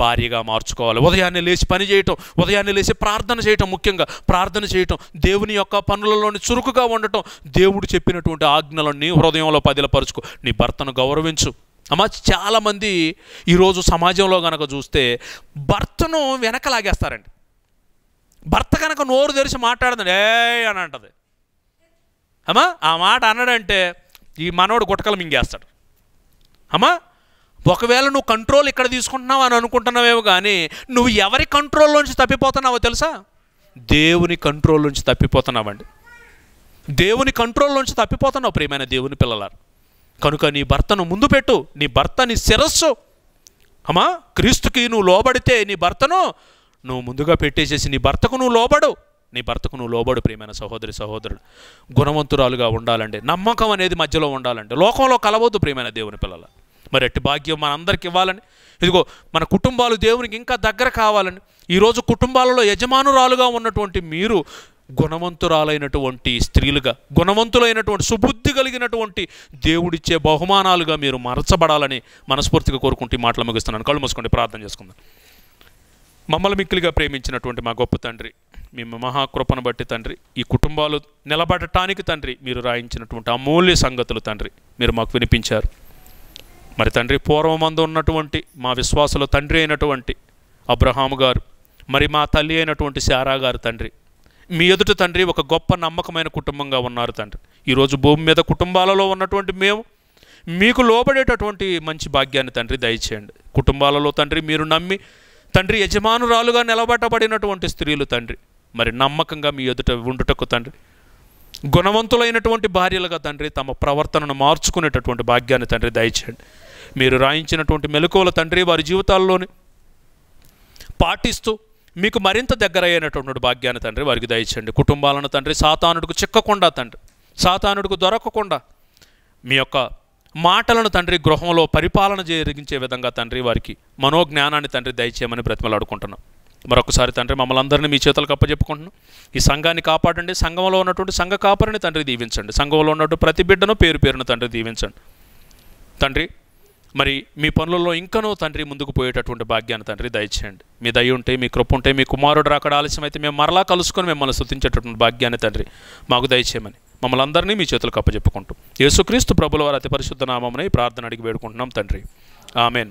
భార్యగా మార్చుకోవాలి ఉదయాన్నే లేచి పని చేయటం ఉదయాన్నే లేచి ప్రార్థన చేయటం ముఖ్యంగా ప్రార్థన చేయటం దేవుని యొక్క పనులలోని చురుకుగా ఉండటం దేవుడు చెప్పినటువంటి ఆజ్ఞలన్నీ హృదయంలో పదిలపరుచుకో నీ భర్తను గౌరవించు అమ్మా చాలామంది ఈరోజు సమాజంలో కనుక చూస్తే భర్తను వెనకలాగేస్తారండి భర్త కనుక నోరు తెరిచి మాట్లాడదండి ఏ అని అంటది అమ్మా ఆ మాట అనడంటే ఈ మనోడు గుటకలు మింగేస్తాడు అమ్మా ఒకవేళ నువ్వు కంట్రోల్ ఇక్కడ తీసుకుంటున్నావు అని అనుకుంటున్నావేమో కానీ నువ్వు ఎవరి కంట్రోల్లోంచి తప్పిపోతున్నావో తెలుసా దేవుని కంట్రోల్లోంచి తప్పిపోతున్నావండి దేవుని కంట్రోల్లోంచి తప్పిపోతున్నావు ప్రియమైన దేవుని పిల్లలారు కనుక నీ భర్తను ముందు పెట్టు నీ భర్త నీ శిరస్సు అమ్మా క్రీస్తుకి నువ్వు లోబడితే నీ భర్తను నువ్వు ముందుగా పెట్టేసేసి నీ భర్తకు నువ్వు లోబడు నీ భర్తకు నువ్వు లోబడు ప్రియమైన సహోదరి సహోదరుడు గుణవంతురాలుగా ఉండాలండి నమ్మకం అనేది మధ్యలో ఉండాలండి లోకంలో కలవద్దు ప్రియమైన దేవుని పిల్లలారు మరి అట్టి భాగ్యం మనందరికి ఇవ్వాలని ఇదిగో మన కుటుంబాలు దేవునికి ఇంకా దగ్గర కావాలని ఈరోజు కుటుంబాలలో యజమానురాలుగా ఉన్నటువంటి మీరు గుణవంతురాలైనటువంటి స్త్రీలుగా గుణవంతులైనటువంటి సుబుద్ధి కలిగినటువంటి దేవుడిచ్చే బహుమానాలుగా మీరు మరచబడాలని మనస్ఫూర్తిగా కోరుకుంటూ మాటలు ముగిస్తున్నాను కళ్ళు మూసుకుంటే ప్రార్థన చేసుకుందాం మమ్మల్ని మిక్కిలిగా ప్రేమించినటువంటి మా గొప్ప తండ్రి మీ మహాకృపను బట్టి తండ్రి ఈ కుటుంబాలు నిలబడటానికి తండ్రి మీరు రాయించినటువంటి అమూల్య సంగతులు తండ్రి మీరు మాకు వినిపించారు మరి తండ్రి పూర్వమందు ఉన్నటువంటి మా విశ్వాసుల తండ్రి అయినటువంటి అబ్రహాము గారు మరి మా తల్లి అయినటువంటి శారా గారు తండ్రి మీ ఎదుట తండ్రి ఒక గొప్ప నమ్మకమైన కుటుంబంగా ఉన్నారు తండ్రి ఈరోజు భూమి మీద కుటుంబాలలో ఉన్నటువంటి మేము మీకు లోబడేటటువంటి మంచి భాగ్యాన్ని తండ్రి దయచేయండి కుటుంబాలలో తండ్రి మీరు నమ్మి తండ్రి యజమానురాలుగా నిలబెట్టబడినటువంటి స్త్రీలు తండ్రి మరి నమ్మకంగా మీ ఎదుట ఉండుటకు తండ్రి గుణవంతులైనటువంటి భార్యలుగా తండ్రి తమ ప్రవర్తనను మార్చుకునేటటువంటి భాగ్యాన్ని తండ్రి దయచేయండి మీరు రాయించినటువంటి మెలకువల తండ్రి వారి జీవితాల్లోని పాటిస్తూ మీకు మరింత దగ్గర అయినటువంటి భాగ్యాన్ని తండ్రి వారికి దయచండి కుటుంబాలను తండ్రి సాతానుడికి చిక్కకుండా తండ్రి సాతానుడికి దొరకకుండా మీ యొక్క మాటలను తండ్రి గృహంలో పరిపాలన జరిగించే విధంగా తండ్రి వారికి మనోజ్ఞానాన్ని తండ్రి దయచేయమని బ్రతిమలాడుకుంటున్నాం మరొకసారి తండ్రి మమ్మల్ని అందరినీ మీ చేతులకు అప్పచెప్పుకుంటున్నాం ఈ సంఘాన్ని కాపాడండి సంఘంలో ఉన్నటువంటి సంఘ కాపరిని తండ్రి దీవించండి సంఘంలో ఉన్నటువంటి ప్రతి బిడ్డను పేరు పేరును తండ్రి దీవించండి తండ్రి మరి మీ పనులలో ఇంకనూ తండ్రి ముందుకు పోయేటటువంటి భాగ్యాన్ని తండ్రి దయచేయండి మీ దయ ఉంటే మీ కృప ఉంటే మీ కుమారుడు రాకడ ఆలస్యం అయితే మేము మరలా కలుసుకొని మిమ్మల్ని శుద్ధించేటటువంటి భాగ్యాన్ని తండ్రి మాకు దయచేయమని మమ్మల్ని అందరినీ మీ చేతులు కప్పచెప్పుకుంటూ యేసుక్రీస్తు ప్రభుల వారి అతి పరిశుద్ధ నామమునే ప్రార్థన అడిగి వేడుకుంటున్నాం తండ్రి ఆమెన్